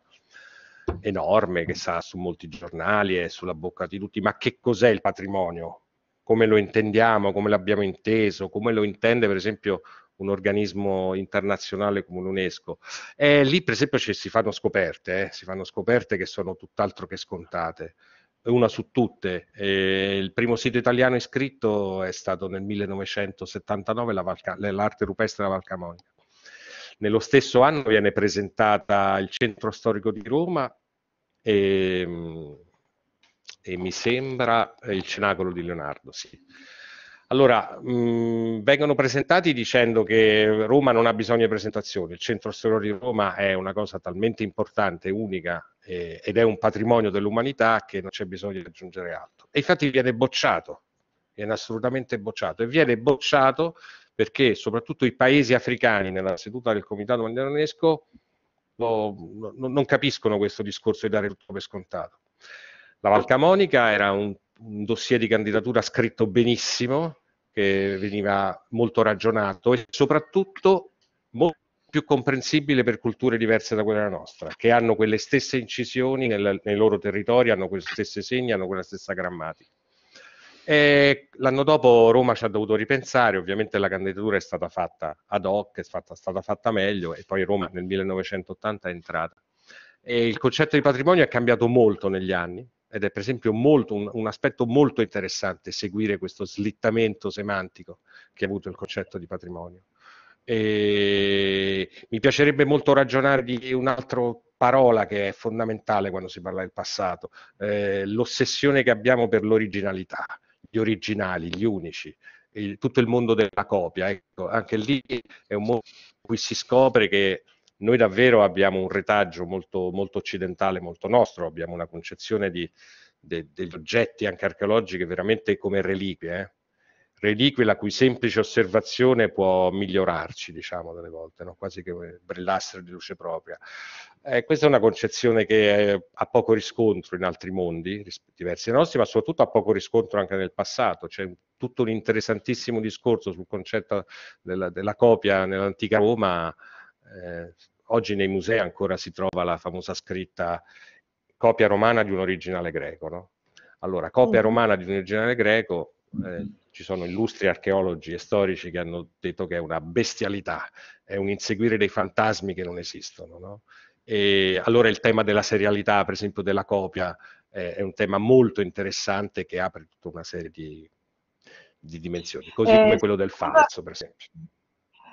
enorme che sta su molti giornali e sulla bocca di tutti, ma che cos'è il patrimonio? Come lo intendiamo, come l'abbiamo inteso, come lo intende per esempio un organismo internazionale come l'UNESCO. E lì, per esempio, si fanno scoperte, eh? si fanno scoperte che sono tutt'altro che scontate. Una su tutte, e il primo sito italiano iscritto è stato nel 1979 la Valca- l'arte rupestre della Valcamonica. Nello stesso anno viene presentata il centro storico di Roma e, ehm, e mi sembra eh, il Cenacolo di Leonardo, sì. Allora, mh, mm, vengono presentati dicendo che Roma non ha bisogno di presentazioni, il centro storico di Roma è una cosa talmente importante, unica eh, ed è un patrimonio dell'umanità che non c'è bisogno di aggiungere altro. E infatti viene bocciato, viene assolutamente bocciato e viene bocciato perché soprattutto i paesi africani nella seduta del Comitato Mondiale UNESCO lo, no, non capiscono questo discorso di dare tutto per scontato. La Val Camonica era un, un dossier di candidatura scritto benissimo, che veniva molto ragionato e soprattutto molto più comprensibile per culture diverse da quella nostra, che hanno quelle stesse incisioni nel, nei loro territori, hanno quelle stesse segni, hanno quella stessa grammatica. E l'anno dopo Roma ci ha dovuto ripensare, ovviamente la candidatura è stata fatta ad hoc, è, fatta, stata fatta meglio e poi Roma ah. nel 1980 è entrata. E il concetto di patrimonio è cambiato molto negli anni ed è per esempio molto, un, un aspetto molto interessante seguire questo slittamento semantico che ha avuto il concetto di patrimonio. E mi piacerebbe molto ragionare di un'altra parola che è fondamentale quando si parla del passato, eh, l'ossessione che abbiamo per l'originalità gli originali, gli unici, il, tutto il mondo della copia. Ecco, anche lì è un mondo in cui si scopre che noi davvero abbiamo un retaggio molto, molto occidentale, molto nostro, abbiamo una concezione di, de, degli oggetti anche archeologici veramente come reliquie. Eh? reliquie la cui semplice osservazione può migliorarci, diciamo, delle volte, no? quasi che brillassero di luce propria. Eh, questa è una concezione che è, ha poco riscontro in altri mondi diversi dai nostri, ma soprattutto ha poco riscontro anche nel passato. C'è tutto un interessantissimo discorso sul concetto della, della copia nell'antica Roma. Eh, oggi nei musei ancora si trova la famosa scritta copia romana di un originale greco. No? Allora, copia mm. romana di un originale greco. Eh, ci sono illustri archeologi e storici che hanno detto che è una bestialità, è un inseguire dei fantasmi che non esistono. No? E allora il tema della serialità, per esempio della copia, è, è un tema molto interessante che apre tutta una serie di, di dimensioni, così eh, come quello del falso, per esempio.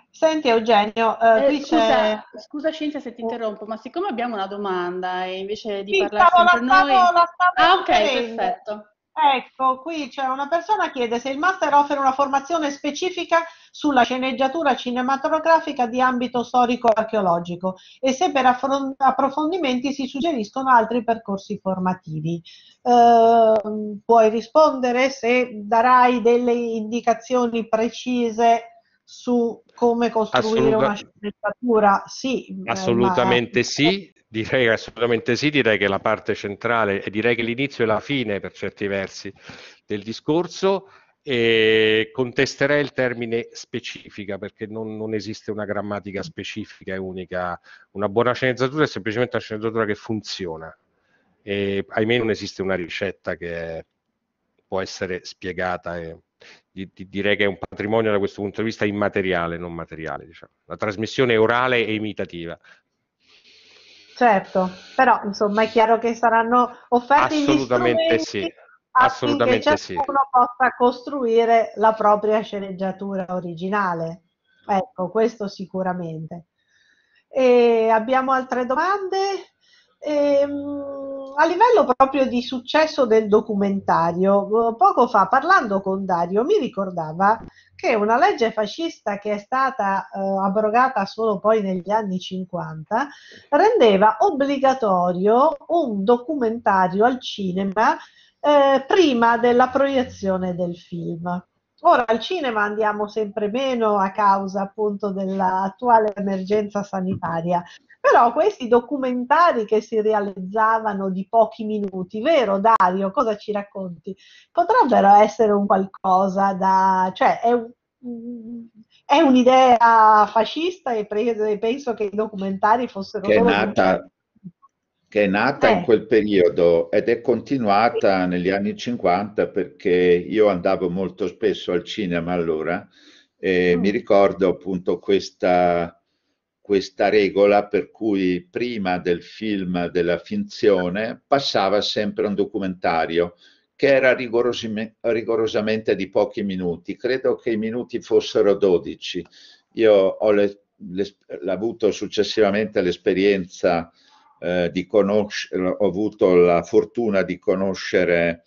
Senti Eugenio, eh, eh, scusa, scusa, Cinzia se ti interrompo, ma siccome abbiamo una domanda e invece di sì, parlare stavo, sempre la stavo, noi... La stavo ah ok, prendo. perfetto. Ecco, qui c'è una persona che chiede se il master offre una formazione specifica sulla sceneggiatura cinematografica di ambito storico-archeologico e se per approfondimenti si suggeriscono altri percorsi formativi. Eh, puoi rispondere se darai delle indicazioni precise su come costruire Assoluta una sceneggiatura? Sì. Eh, assolutamente ma... sì. Direi assolutamente sì, direi che la parte centrale e direi che l'inizio e la fine per certi versi del discorso e contesterei il termine specifica perché non, non, esiste una grammatica specifica e unica. Una buona sceneggiatura è semplicemente una sceneggiatura che funziona e ahimè non esiste una ricetta che può essere spiegata. E, di, di, direi che è un patrimonio da questo punto di vista immateriale, non materiale. Diciamo. La trasmissione orale e imitativa, Certo, però insomma è chiaro che saranno offerti Assolutamente sì. Assolutamente sì. affinché ciascuno sì. possa costruire la propria sceneggiatura originale. Ecco, questo sicuramente. E abbiamo altre domande? Ehm, a livello proprio di successo del documentario, eh, poco fa parlando con Dario mi ricordava che una legge fascista che è stata eh, abrogata solo poi negli anni 50 rendeva obbligatorio un documentario al cinema eh, prima della proiezione del film. Ora al cinema andiamo sempre meno a causa appunto dell'attuale emergenza sanitaria, però questi documentari che si realizzavano di pochi minuti, vero Dario? Cosa ci racconti? Potrebbero essere un qualcosa da... cioè è è un'idea fascista e penso che i documentari fossero... Che è nata, che è nata eh. in quel periodo ed è continuata sì. negli anni 50 perché io andavo molto spesso al cinema allora e mm. mi ricordo appunto questa questa regola per cui prima del film della finzione passava sempre un documentario che era rigorosamente di pochi minuti, credo che i minuti fossero 12. Io ho le, le, avuto successivamente l'esperienza eh, di conoscere, ho avuto la fortuna di conoscere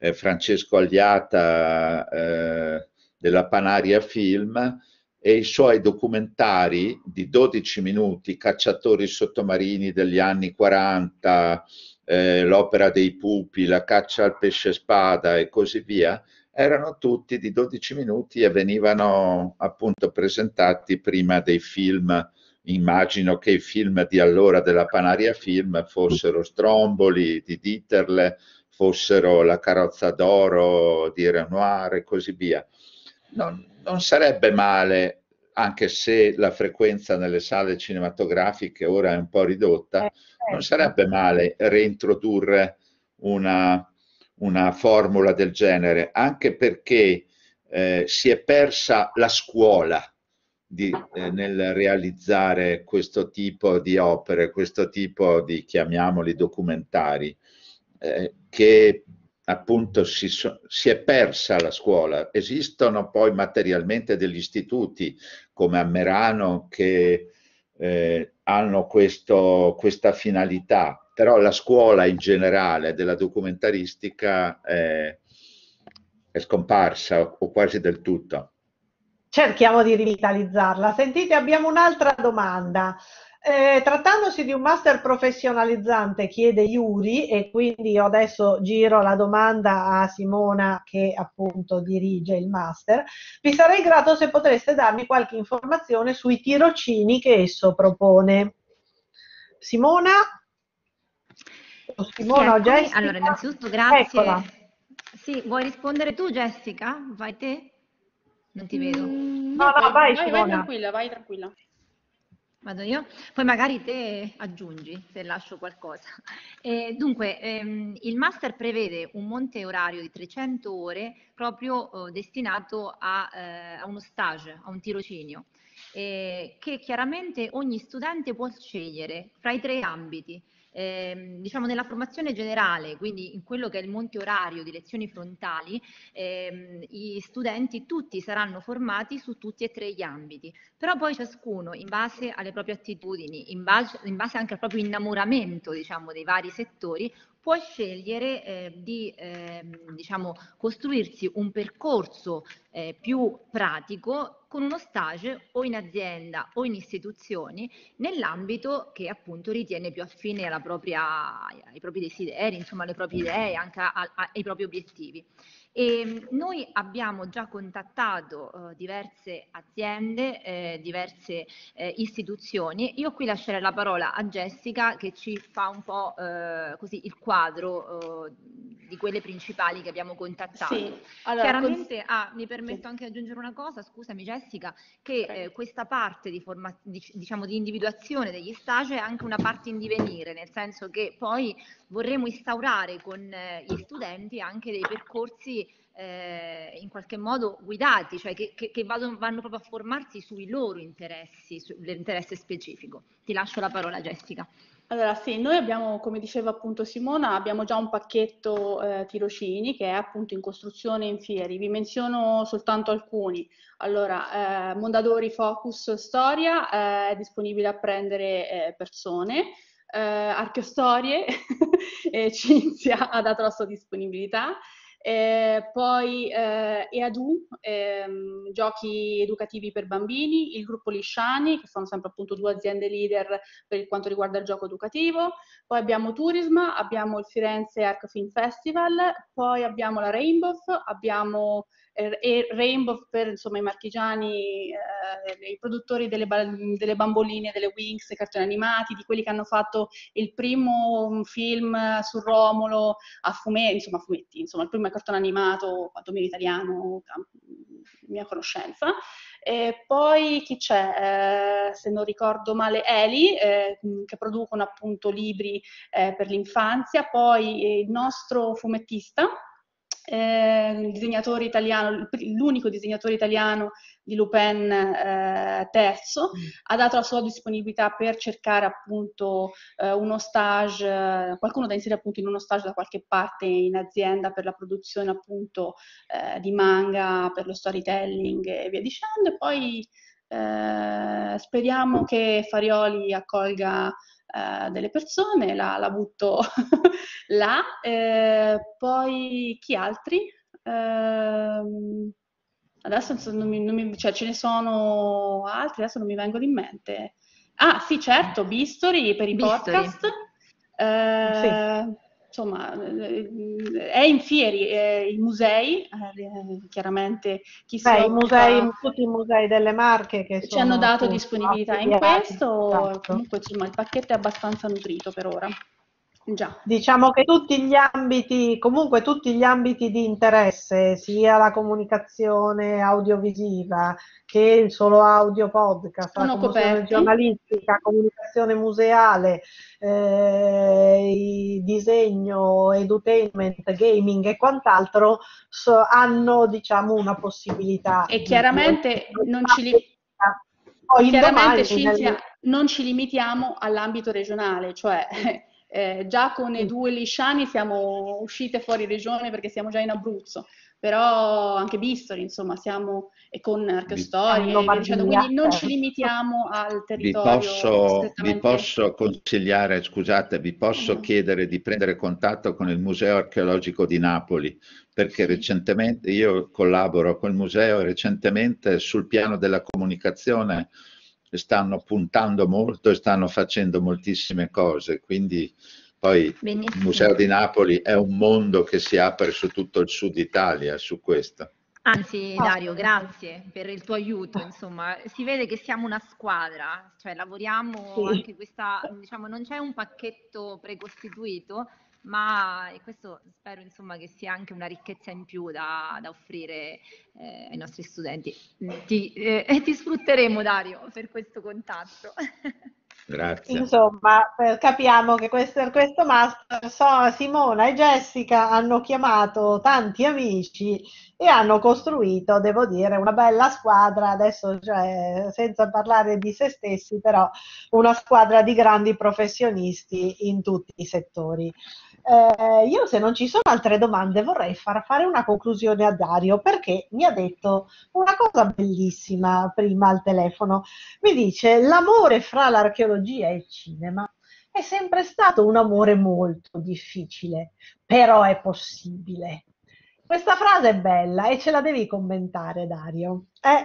eh, Francesco Agliata eh, della Panaria Film, e i suoi documentari di 12 minuti, Cacciatori sottomarini degli anni 40, eh, L'opera dei pupi, La caccia al pesce spada e così via, erano tutti di 12 minuti e venivano appunto presentati prima dei film. Immagino che i film di allora della Panaria Film fossero Stromboli di Dieterle, fossero La carrozza d'oro di Renoir e così via non, non sarebbe male anche se la frequenza nelle sale cinematografiche ora è un po' ridotta, eh, certo. non sarebbe male reintrodurre una, una formula del genere, anche perché eh, si è persa la scuola di, eh, nel realizzare questo tipo di opere, questo tipo di, chiamiamoli, documentari, eh, che appunto si, si, è persa la scuola. Esistono poi materialmente degli istituti come a Merano che eh, hanno questo, questa finalità, però la scuola in generale della documentaristica è, è scomparsa o quasi del tutto cerchiamo di rivitalizzarla. Sentite, abbiamo un'altra domanda. Eh, trattandosi di un master professionalizzante, chiede Yuri, e quindi io adesso giro la domanda a Simona che appunto dirige il master, vi sarei grato se potreste darmi qualche informazione sui tirocini che esso propone. Simona? O Simona sì, allora, innanzitutto grazie. Eccola. Sì, vuoi rispondere tu Jessica? Vai te? Non ti vedo. No, no, vai, vai, vai tranquilla, vai tranquilla. Vado io, poi magari te aggiungi se lascio qualcosa. Eh, dunque, ehm, il master prevede un monte orario di 300 ore proprio eh, destinato a, eh, a, uno stage, a un tirocinio, eh, che chiaramente ogni studente può scegliere fra i tre ambiti, eh, diciamo nella formazione generale, quindi in quello che è il monte orario di lezioni frontali, eh, i studenti tutti saranno formati su tutti e tre gli ambiti, però poi ciascuno in base alle proprie attitudini, in base, in base anche al proprio innamoramento diciamo, dei vari settori, può scegliere eh, di eh, diciamo, costruirsi un percorso eh, più pratico con uno stage o in azienda o in istituzioni nell'ambito che appunto ritiene più affine propria, ai propri desideri, insomma alle proprie idee, anche a, a, ai propri obiettivi. E ehm, noi abbiamo già contattato eh, diverse aziende, eh, diverse eh, istituzioni. Io qui lascerei la parola a Jessica che ci fa un po' eh, così il quadro eh, di quelle principali che abbiamo contattato. Sì. Allora, Chiaramente, con... ah, mi permetto sì. anche di aggiungere una cosa, scusami Jessica, che eh, questa parte di, forma... diciamo, di individuazione degli stage è anche una parte in divenire, nel senso che poi vorremmo instaurare con gli studenti anche dei percorsi eh, in qualche modo guidati, cioè che, che, che vado, vanno proprio a formarsi sui loro interessi, sull'interesse specifico. Ti lascio la parola Jessica. Allora sì, noi abbiamo, come diceva appunto Simona, abbiamo già un pacchetto eh, tirocini che è appunto in costruzione in fieri, vi menziono soltanto alcuni. Allora, eh, Mondadori Focus Storia eh, è disponibile a prendere eh, persone, eh, Archeostorie, Cinzia ha dato la sua disponibilità, eh, poi eh, EADU, ehm, giochi educativi per bambini, il gruppo Lisciani, che sono sempre appunto due aziende leader per quanto riguarda il gioco educativo, poi abbiamo Turisma, abbiamo il Firenze Arc Film Festival, poi abbiamo la Rainbow, abbiamo eh, e Rainbow per insomma, i marchigiani, eh, i produttori delle, ba- delle, bamboline, delle Wings, dei cartoni animati, di quelli che hanno fatto il primo mm, film su Romolo a fumetti, insomma fumetti, insomma il primo cartone animato, quantomeno italiano, mia conoscenza. E poi chi c'è? Eh, se non ricordo male, Eli, eh, che producono appunto libri eh, per l'infanzia, poi il nostro fumettista, eh, il disegnatore italiano, l'unico disegnatore italiano di Lupin eh, terzo, mm. ha dato la sua disponibilità per cercare appunto eh, uno stage, eh, qualcuno da inserire appunto in uno stage da qualche parte in azienda per la produzione appunto eh, di manga, per lo storytelling e via dicendo. E poi eh, speriamo che Farioli accolga eh, delle persone, la, la butto là. Eh, poi chi altri? Ehm, adesso non mi, non mi, cioè, ce ne sono altri, adesso non mi vengono in mente. Ah sì, certo, Bistori per i Bistori. podcast. Eh, sì insomma, è in fieri eh, i musei, eh, chiaramente chi Beh, tutti i musei delle Marche che ci hanno dato disponibilità in questo, esatto. comunque insomma il pacchetto è abbastanza nutrito per ora. Già. Diciamo che tutti gli ambiti, comunque tutti gli ambiti di interesse, sia la comunicazione audiovisiva che il solo audio podcast, Sono la comunicazione giornalistica, comunicazione museale, eh, disegno, edutainment, gaming e quant'altro so, hanno diciamo una possibilità. E chiaramente di... non ci li... Poi Chiaramente, Cinzia, nel... non ci limitiamo all'ambito regionale, cioè eh, già con i mm. due lisciani siamo uscite fuori regione perché siamo già in Abruzzo, però anche Bistori, insomma, siamo e con Archestorie, quindi non ci limitiamo al territorio. Vi posso, vi posso consigliare, scusate, vi posso mm. chiedere di prendere contatto con il Museo Archeologico di Napoli, perché recentemente io collaboro col museo e recentemente sul piano della comunicazione stanno puntando molto e stanno facendo moltissime cose, quindi poi Benissimo. il Museo di Napoli è un mondo che si apre su tutto il sud Italia su questo. Anzi ah. Dario, grazie per il tuo aiuto, insomma, si vede che siamo una squadra, cioè lavoriamo sì. anche questa, diciamo, non c'è un pacchetto precostituito, ma questo spero insomma, che sia anche una ricchezza in più da, da offrire eh, ai nostri studenti. Ti, eh, ti sfrutteremo Dario per questo contatto. Grazie. Insomma, eh, capiamo che questo, questo master, so, Simona e Jessica hanno chiamato tanti amici e hanno costruito, devo dire, una bella squadra, adesso cioè, senza parlare di se stessi, però una squadra di grandi professionisti in tutti i settori. Eh, io se non ci sono altre domande vorrei far fare una conclusione a Dario perché mi ha detto una cosa bellissima prima al telefono. Mi dice l'amore fra l'archeologia e il cinema è sempre stato un amore molto difficile, però è possibile. Questa frase è bella e ce la devi commentare Dario. Eh.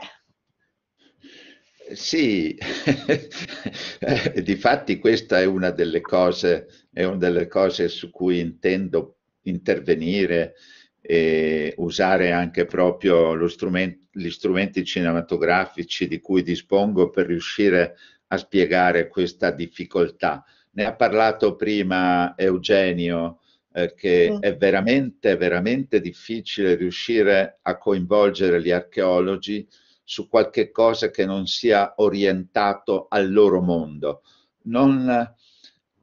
Sì, difatti questa è una, cose, è una delle cose, su cui intendo intervenire e usare anche proprio strumento, gli strumenti cinematografici di cui dispongo per riuscire a spiegare questa difficoltà. Ne ha parlato prima Eugenio, eh, che è veramente, veramente difficile riuscire a coinvolgere gli archeologi su qualche cosa che non sia orientato al loro mondo. Non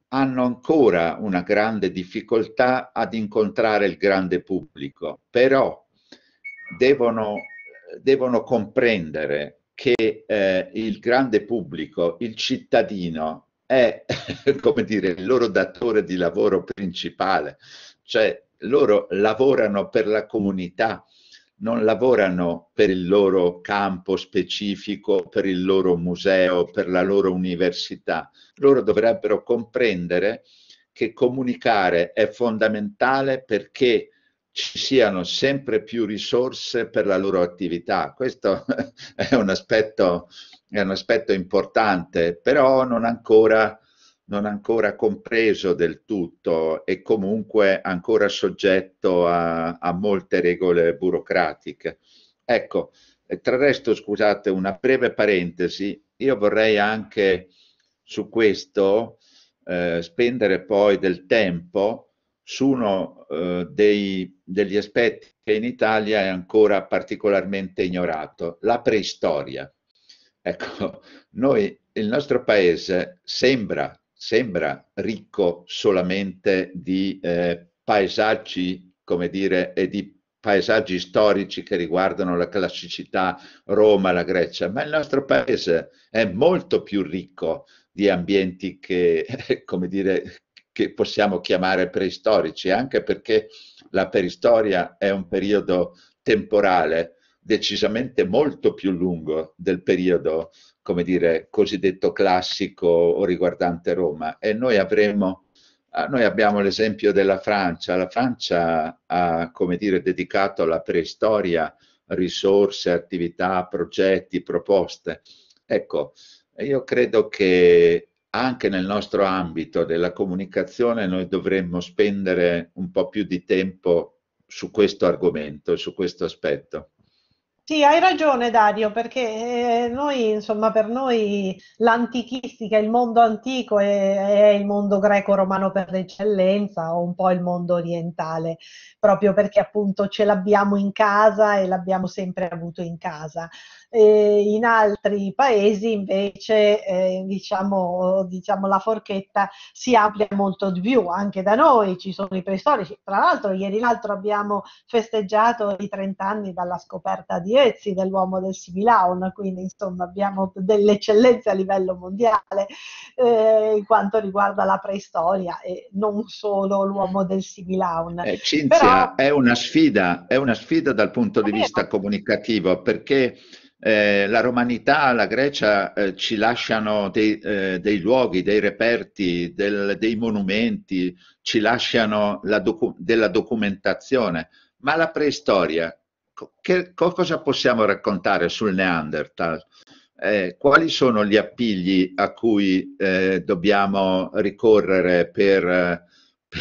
hanno ancora una grande difficoltà ad incontrare il grande pubblico, però devono, devono comprendere che eh, il grande pubblico, il cittadino, è come dire il loro datore di lavoro principale, cioè loro lavorano per la comunità non lavorano per il loro campo specifico, per il loro museo, per la loro università. Loro dovrebbero comprendere che comunicare è fondamentale perché ci siano sempre più risorse per la loro attività. Questo è un aspetto, è un aspetto importante, però non ancora non ancora compreso del tutto e comunque ancora soggetto a, a molte regole burocratiche. Ecco, eh, tra il resto, scusate, una breve parentesi, io vorrei anche su questo eh, spendere poi del tempo su uno eh, dei, degli aspetti che in Italia è ancora particolarmente ignorato, la preistoria. Ecco, noi, il nostro paese sembra sembra ricco solamente di eh, paesaggi, come dire, e di paesaggi storici che riguardano la classicità Roma, la Grecia, ma il nostro paese è molto più ricco di ambienti che, come dire, che possiamo chiamare preistorici, anche perché la peristoria è un periodo temporale decisamente molto più lungo del periodo come dire, cosiddetto classico o riguardante Roma. E noi avremo, ah, noi abbiamo l'esempio della Francia. La Francia ha, come dire, dedicato alla preistoria risorse, attività, progetti, proposte. Ecco, io credo che anche nel nostro ambito della comunicazione noi dovremmo spendere un po' più di tempo su questo argomento, su questo aspetto. Sì, hai ragione Dario, perché eh, noi, insomma, per noi l'antichistica, il mondo antico è, è il mondo greco-romano per eccellenza o un po' il mondo orientale, proprio perché appunto ce l'abbiamo in casa e l'abbiamo sempre avuto in casa eh, in altri paesi invece eh, diciamo, diciamo, la forchetta si amplia molto di più, anche da noi ci sono i preistorici, tra l'altro ieri l'altro abbiamo festeggiato i 30 anni dalla scoperta di Ezzi dell'uomo del Sibilaun, quindi insomma abbiamo delle eccellenze a livello mondiale eh, in quanto riguarda la preistoria e non solo l'uomo del Sibilaun. Eh, Cinzia, Però... è, una sfida, è una sfida dal punto di vista comunicativo perché eh, la romanità, la Grecia eh, ci lasciano dei, eh, dei, luoghi, dei reperti, del, dei monumenti, ci lasciano la docu- della documentazione, ma la preistoria, che, cosa possiamo raccontare sul Neanderthal? Eh, quali sono gli appigli a cui eh, dobbiamo ricorrere per eh,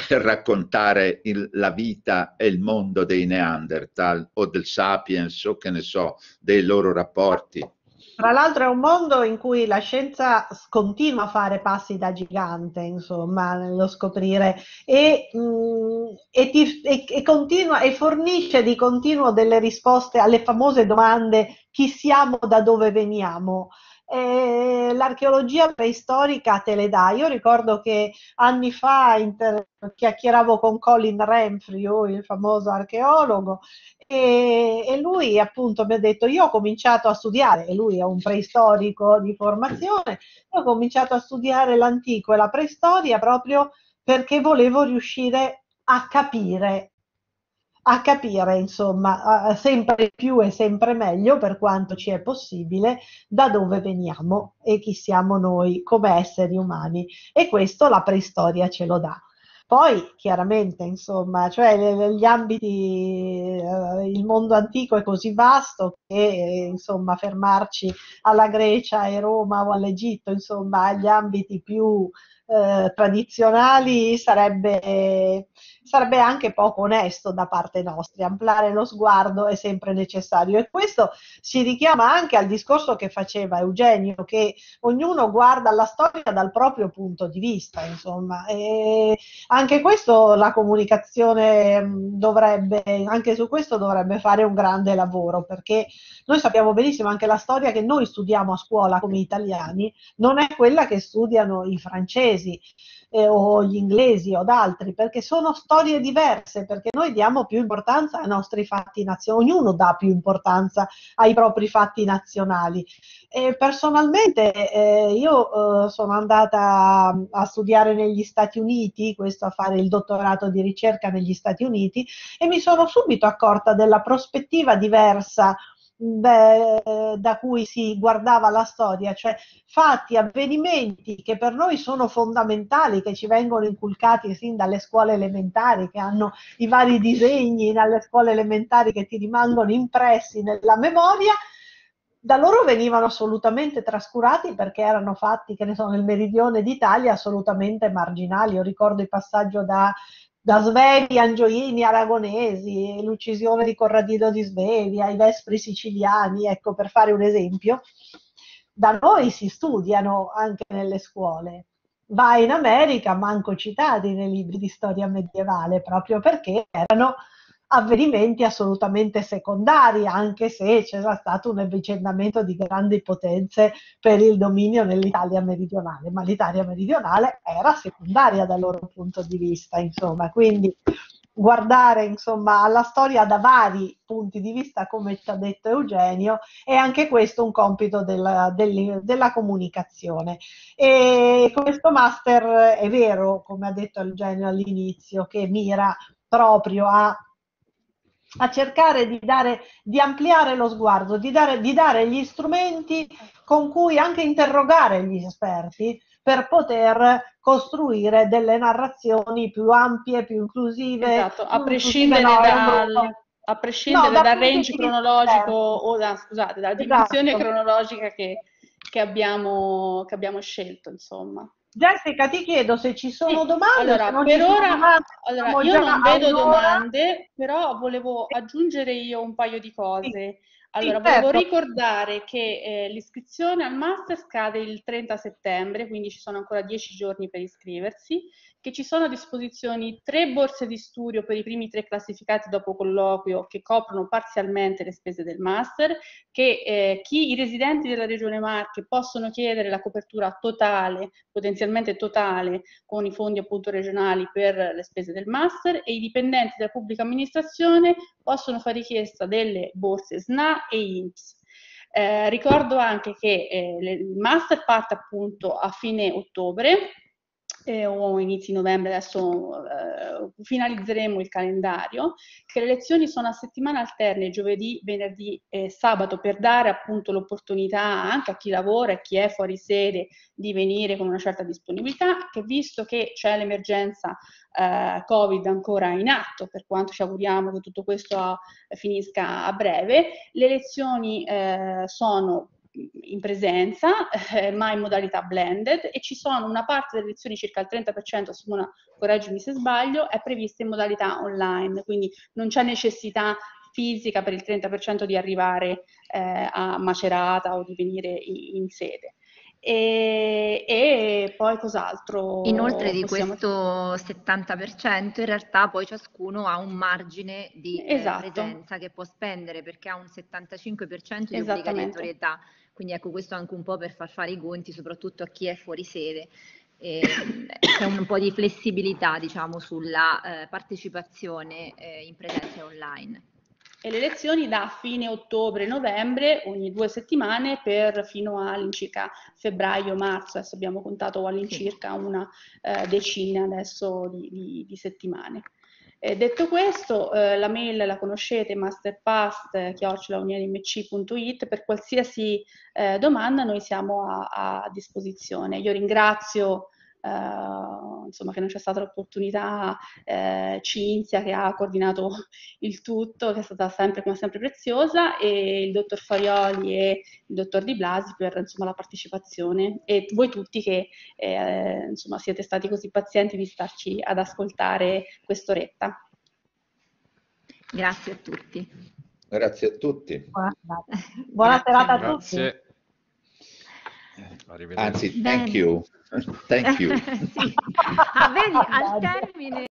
per raccontare il, la vita e il mondo dei Neanderthal o del Sapiens o che ne so, dei loro rapporti. Tra l'altro è un mondo in cui la scienza continua a fare passi da gigante, insomma, nello scoprire e, mh, mm, e, ti, e, e, continua, e fornisce di continuo delle risposte alle famose domande chi siamo, da dove veniamo eh, l'archeologia preistorica te le dà. Io ricordo che anni fa inter- chiacchieravo con Colin Renfrew, il famoso archeologo, e, e, lui appunto mi ha detto io ho cominciato a studiare, e lui è un preistorico di formazione, ho cominciato a studiare l'antico e la preistoria proprio perché volevo riuscire a capire a capire, insomma, sempre più e sempre meglio per quanto ci è possibile da dove veniamo e chi siamo noi come esseri umani. E questo la preistoria ce lo dà. Poi chiaramente, insomma, cioè gli ambiti, eh, il mondo antico è così vasto che, insomma, fermarci alla Grecia e Roma o all'Egitto, insomma, agli ambiti più eh, tradizionali sarebbe, sarebbe anche poco onesto da parte nostra. Ampliare lo sguardo è sempre necessario e questo si richiama anche al discorso che faceva Eugenio, che ognuno guarda la storia dal proprio punto di vista, insomma, e anche questo la comunicazione mm, dovrebbe, anche su questo dovrebbe fare un grande lavoro, perché noi sappiamo benissimo anche la storia che noi studiamo a scuola come italiani, non è quella che studiano i francesi francesi eh, o gli inglesi o d'altri, perché sono storie diverse, perché noi diamo più importanza ai nostri fatti nazionali, ognuno dà più importanza ai propri fatti nazionali. E personalmente eh, io eh, sono andata a studiare negli Stati Uniti, questo a fare il dottorato di ricerca negli Stati Uniti, e mi sono subito accorta della prospettiva diversa beh, da cui si guardava la storia, cioè fatti, avvenimenti che per noi sono fondamentali, che ci vengono inculcati sin dalle scuole elementari, che hanno i vari disegni dalle scuole elementari che ti rimangono impressi nella memoria, da loro venivano assolutamente trascurati perché erano fatti, che ne so, nel meridione d'Italia assolutamente marginali. Io ricordo il passaggio da da svevi, angioini, aragonesi, l'uccisione di Corradino di Svevia, i vespri siciliani, ecco per fare un esempio, da noi si studiano anche nelle scuole. Va in America, manco citati nei libri di storia medievale, proprio perché erano avvenimenti assolutamente secondari, anche se c'era stato un avvicendamento di grandi potenze per il dominio nell'Italia meridionale, ma l'Italia meridionale era secondaria dal loro punto di vista, insomma, quindi guardare insomma alla storia da vari punti di vista come ci ha detto Eugenio è anche questo un compito della, del, della comunicazione e questo master è vero come ha detto Eugenio all'inizio che mira proprio a a cercare di, dare, di ampliare lo sguardo, di dare, di dare, gli strumenti con cui anche interrogare gli esperti per poter costruire delle narrazioni più ampie, più inclusive. Esatto, a prescindere no, dal a prescindere no, dal da range cronologico o da, scusate, dalla dimensione esatto. cronologica che, che, abbiamo, che, abbiamo, scelto, insomma. Jessica, ti chiedo se ci sono sì. domande. Allora, per ora domande, allora, io non vedo domande, però volevo aggiungere io un paio di cose. Sì. Allora, sì, certo. volevo certo. ricordare che eh, l'iscrizione al master scade il 30 settembre, quindi ci sono ancora 10 giorni per iscriversi che ci sono a disposizione tre borse di studio per i primi tre classificati dopo colloquio che coprono parzialmente le spese del master, che eh, chi, i residenti della Regione Marche possono chiedere la copertura totale, potenzialmente totale, con i fondi appunto regionali per le spese del master e i dipendenti della pubblica amministrazione possono fare richiesta delle borse SNA e INPS. Eh, ricordo anche che eh, il master parte appunto a fine ottobre eh, o inizi novembre, adesso eh, finalizzeremo il calendario, che le lezioni sono a settimana alterne, giovedì, venerdì e sabato, per dare appunto l'opportunità anche a chi lavora e chi è fuori sede di venire con una certa disponibilità, che visto che c'è l'emergenza eh, Covid ancora in atto, per quanto ci auguriamo che tutto questo eh, finisca a breve, le lezioni eh, sono in presenza, eh, ma in modalità blended e ci sono una parte delle lezioni, circa il 30%, Simona correggimi se sbaglio, è prevista in modalità online, quindi non c'è necessità fisica per il 30% di arrivare eh, a Macerata o di venire in, in sede. E, e, poi cos'altro? Inoltre di possiamo... questo 70% in realtà poi ciascuno ha un margine di eh, esatto. eh, presenza che può spendere perché ha un 75% di obbligatorietà quindi ecco questo anche un po' per far fare i conti soprattutto a chi è fuori sede. Eh, c'è un po' di flessibilità diciamo, sulla eh, partecipazione eh, in presenza online. E le lezioni da fine ottobre-novembre ogni due settimane per fino all'incirca febbraio-marzo, adesso abbiamo contato all'incirca una eh, decina adesso di, di, di settimane. Eh, detto questo, eh, la mail la conoscete, masterpast.unimc.it, eh, per qualsiasi eh, domanda noi siamo a, a disposizione. Io ringrazio Ehm, insomma che non c'è stata l'opportunità, eh, Cinzia che ha coordinato il tutto, che è stata sempre come sempre preziosa e il dottor Farioli e il dottor Di Blasi per insomma, la partecipazione e voi tutti che eh, insomma, siete stati così pazienti di starci ad ascoltare quest'oretta. Grazie a tutti. Grazie a tutti. Buona, Buona serata a tutti. Grazie. Anzi, thank you. thank you. sì, va bene, al termine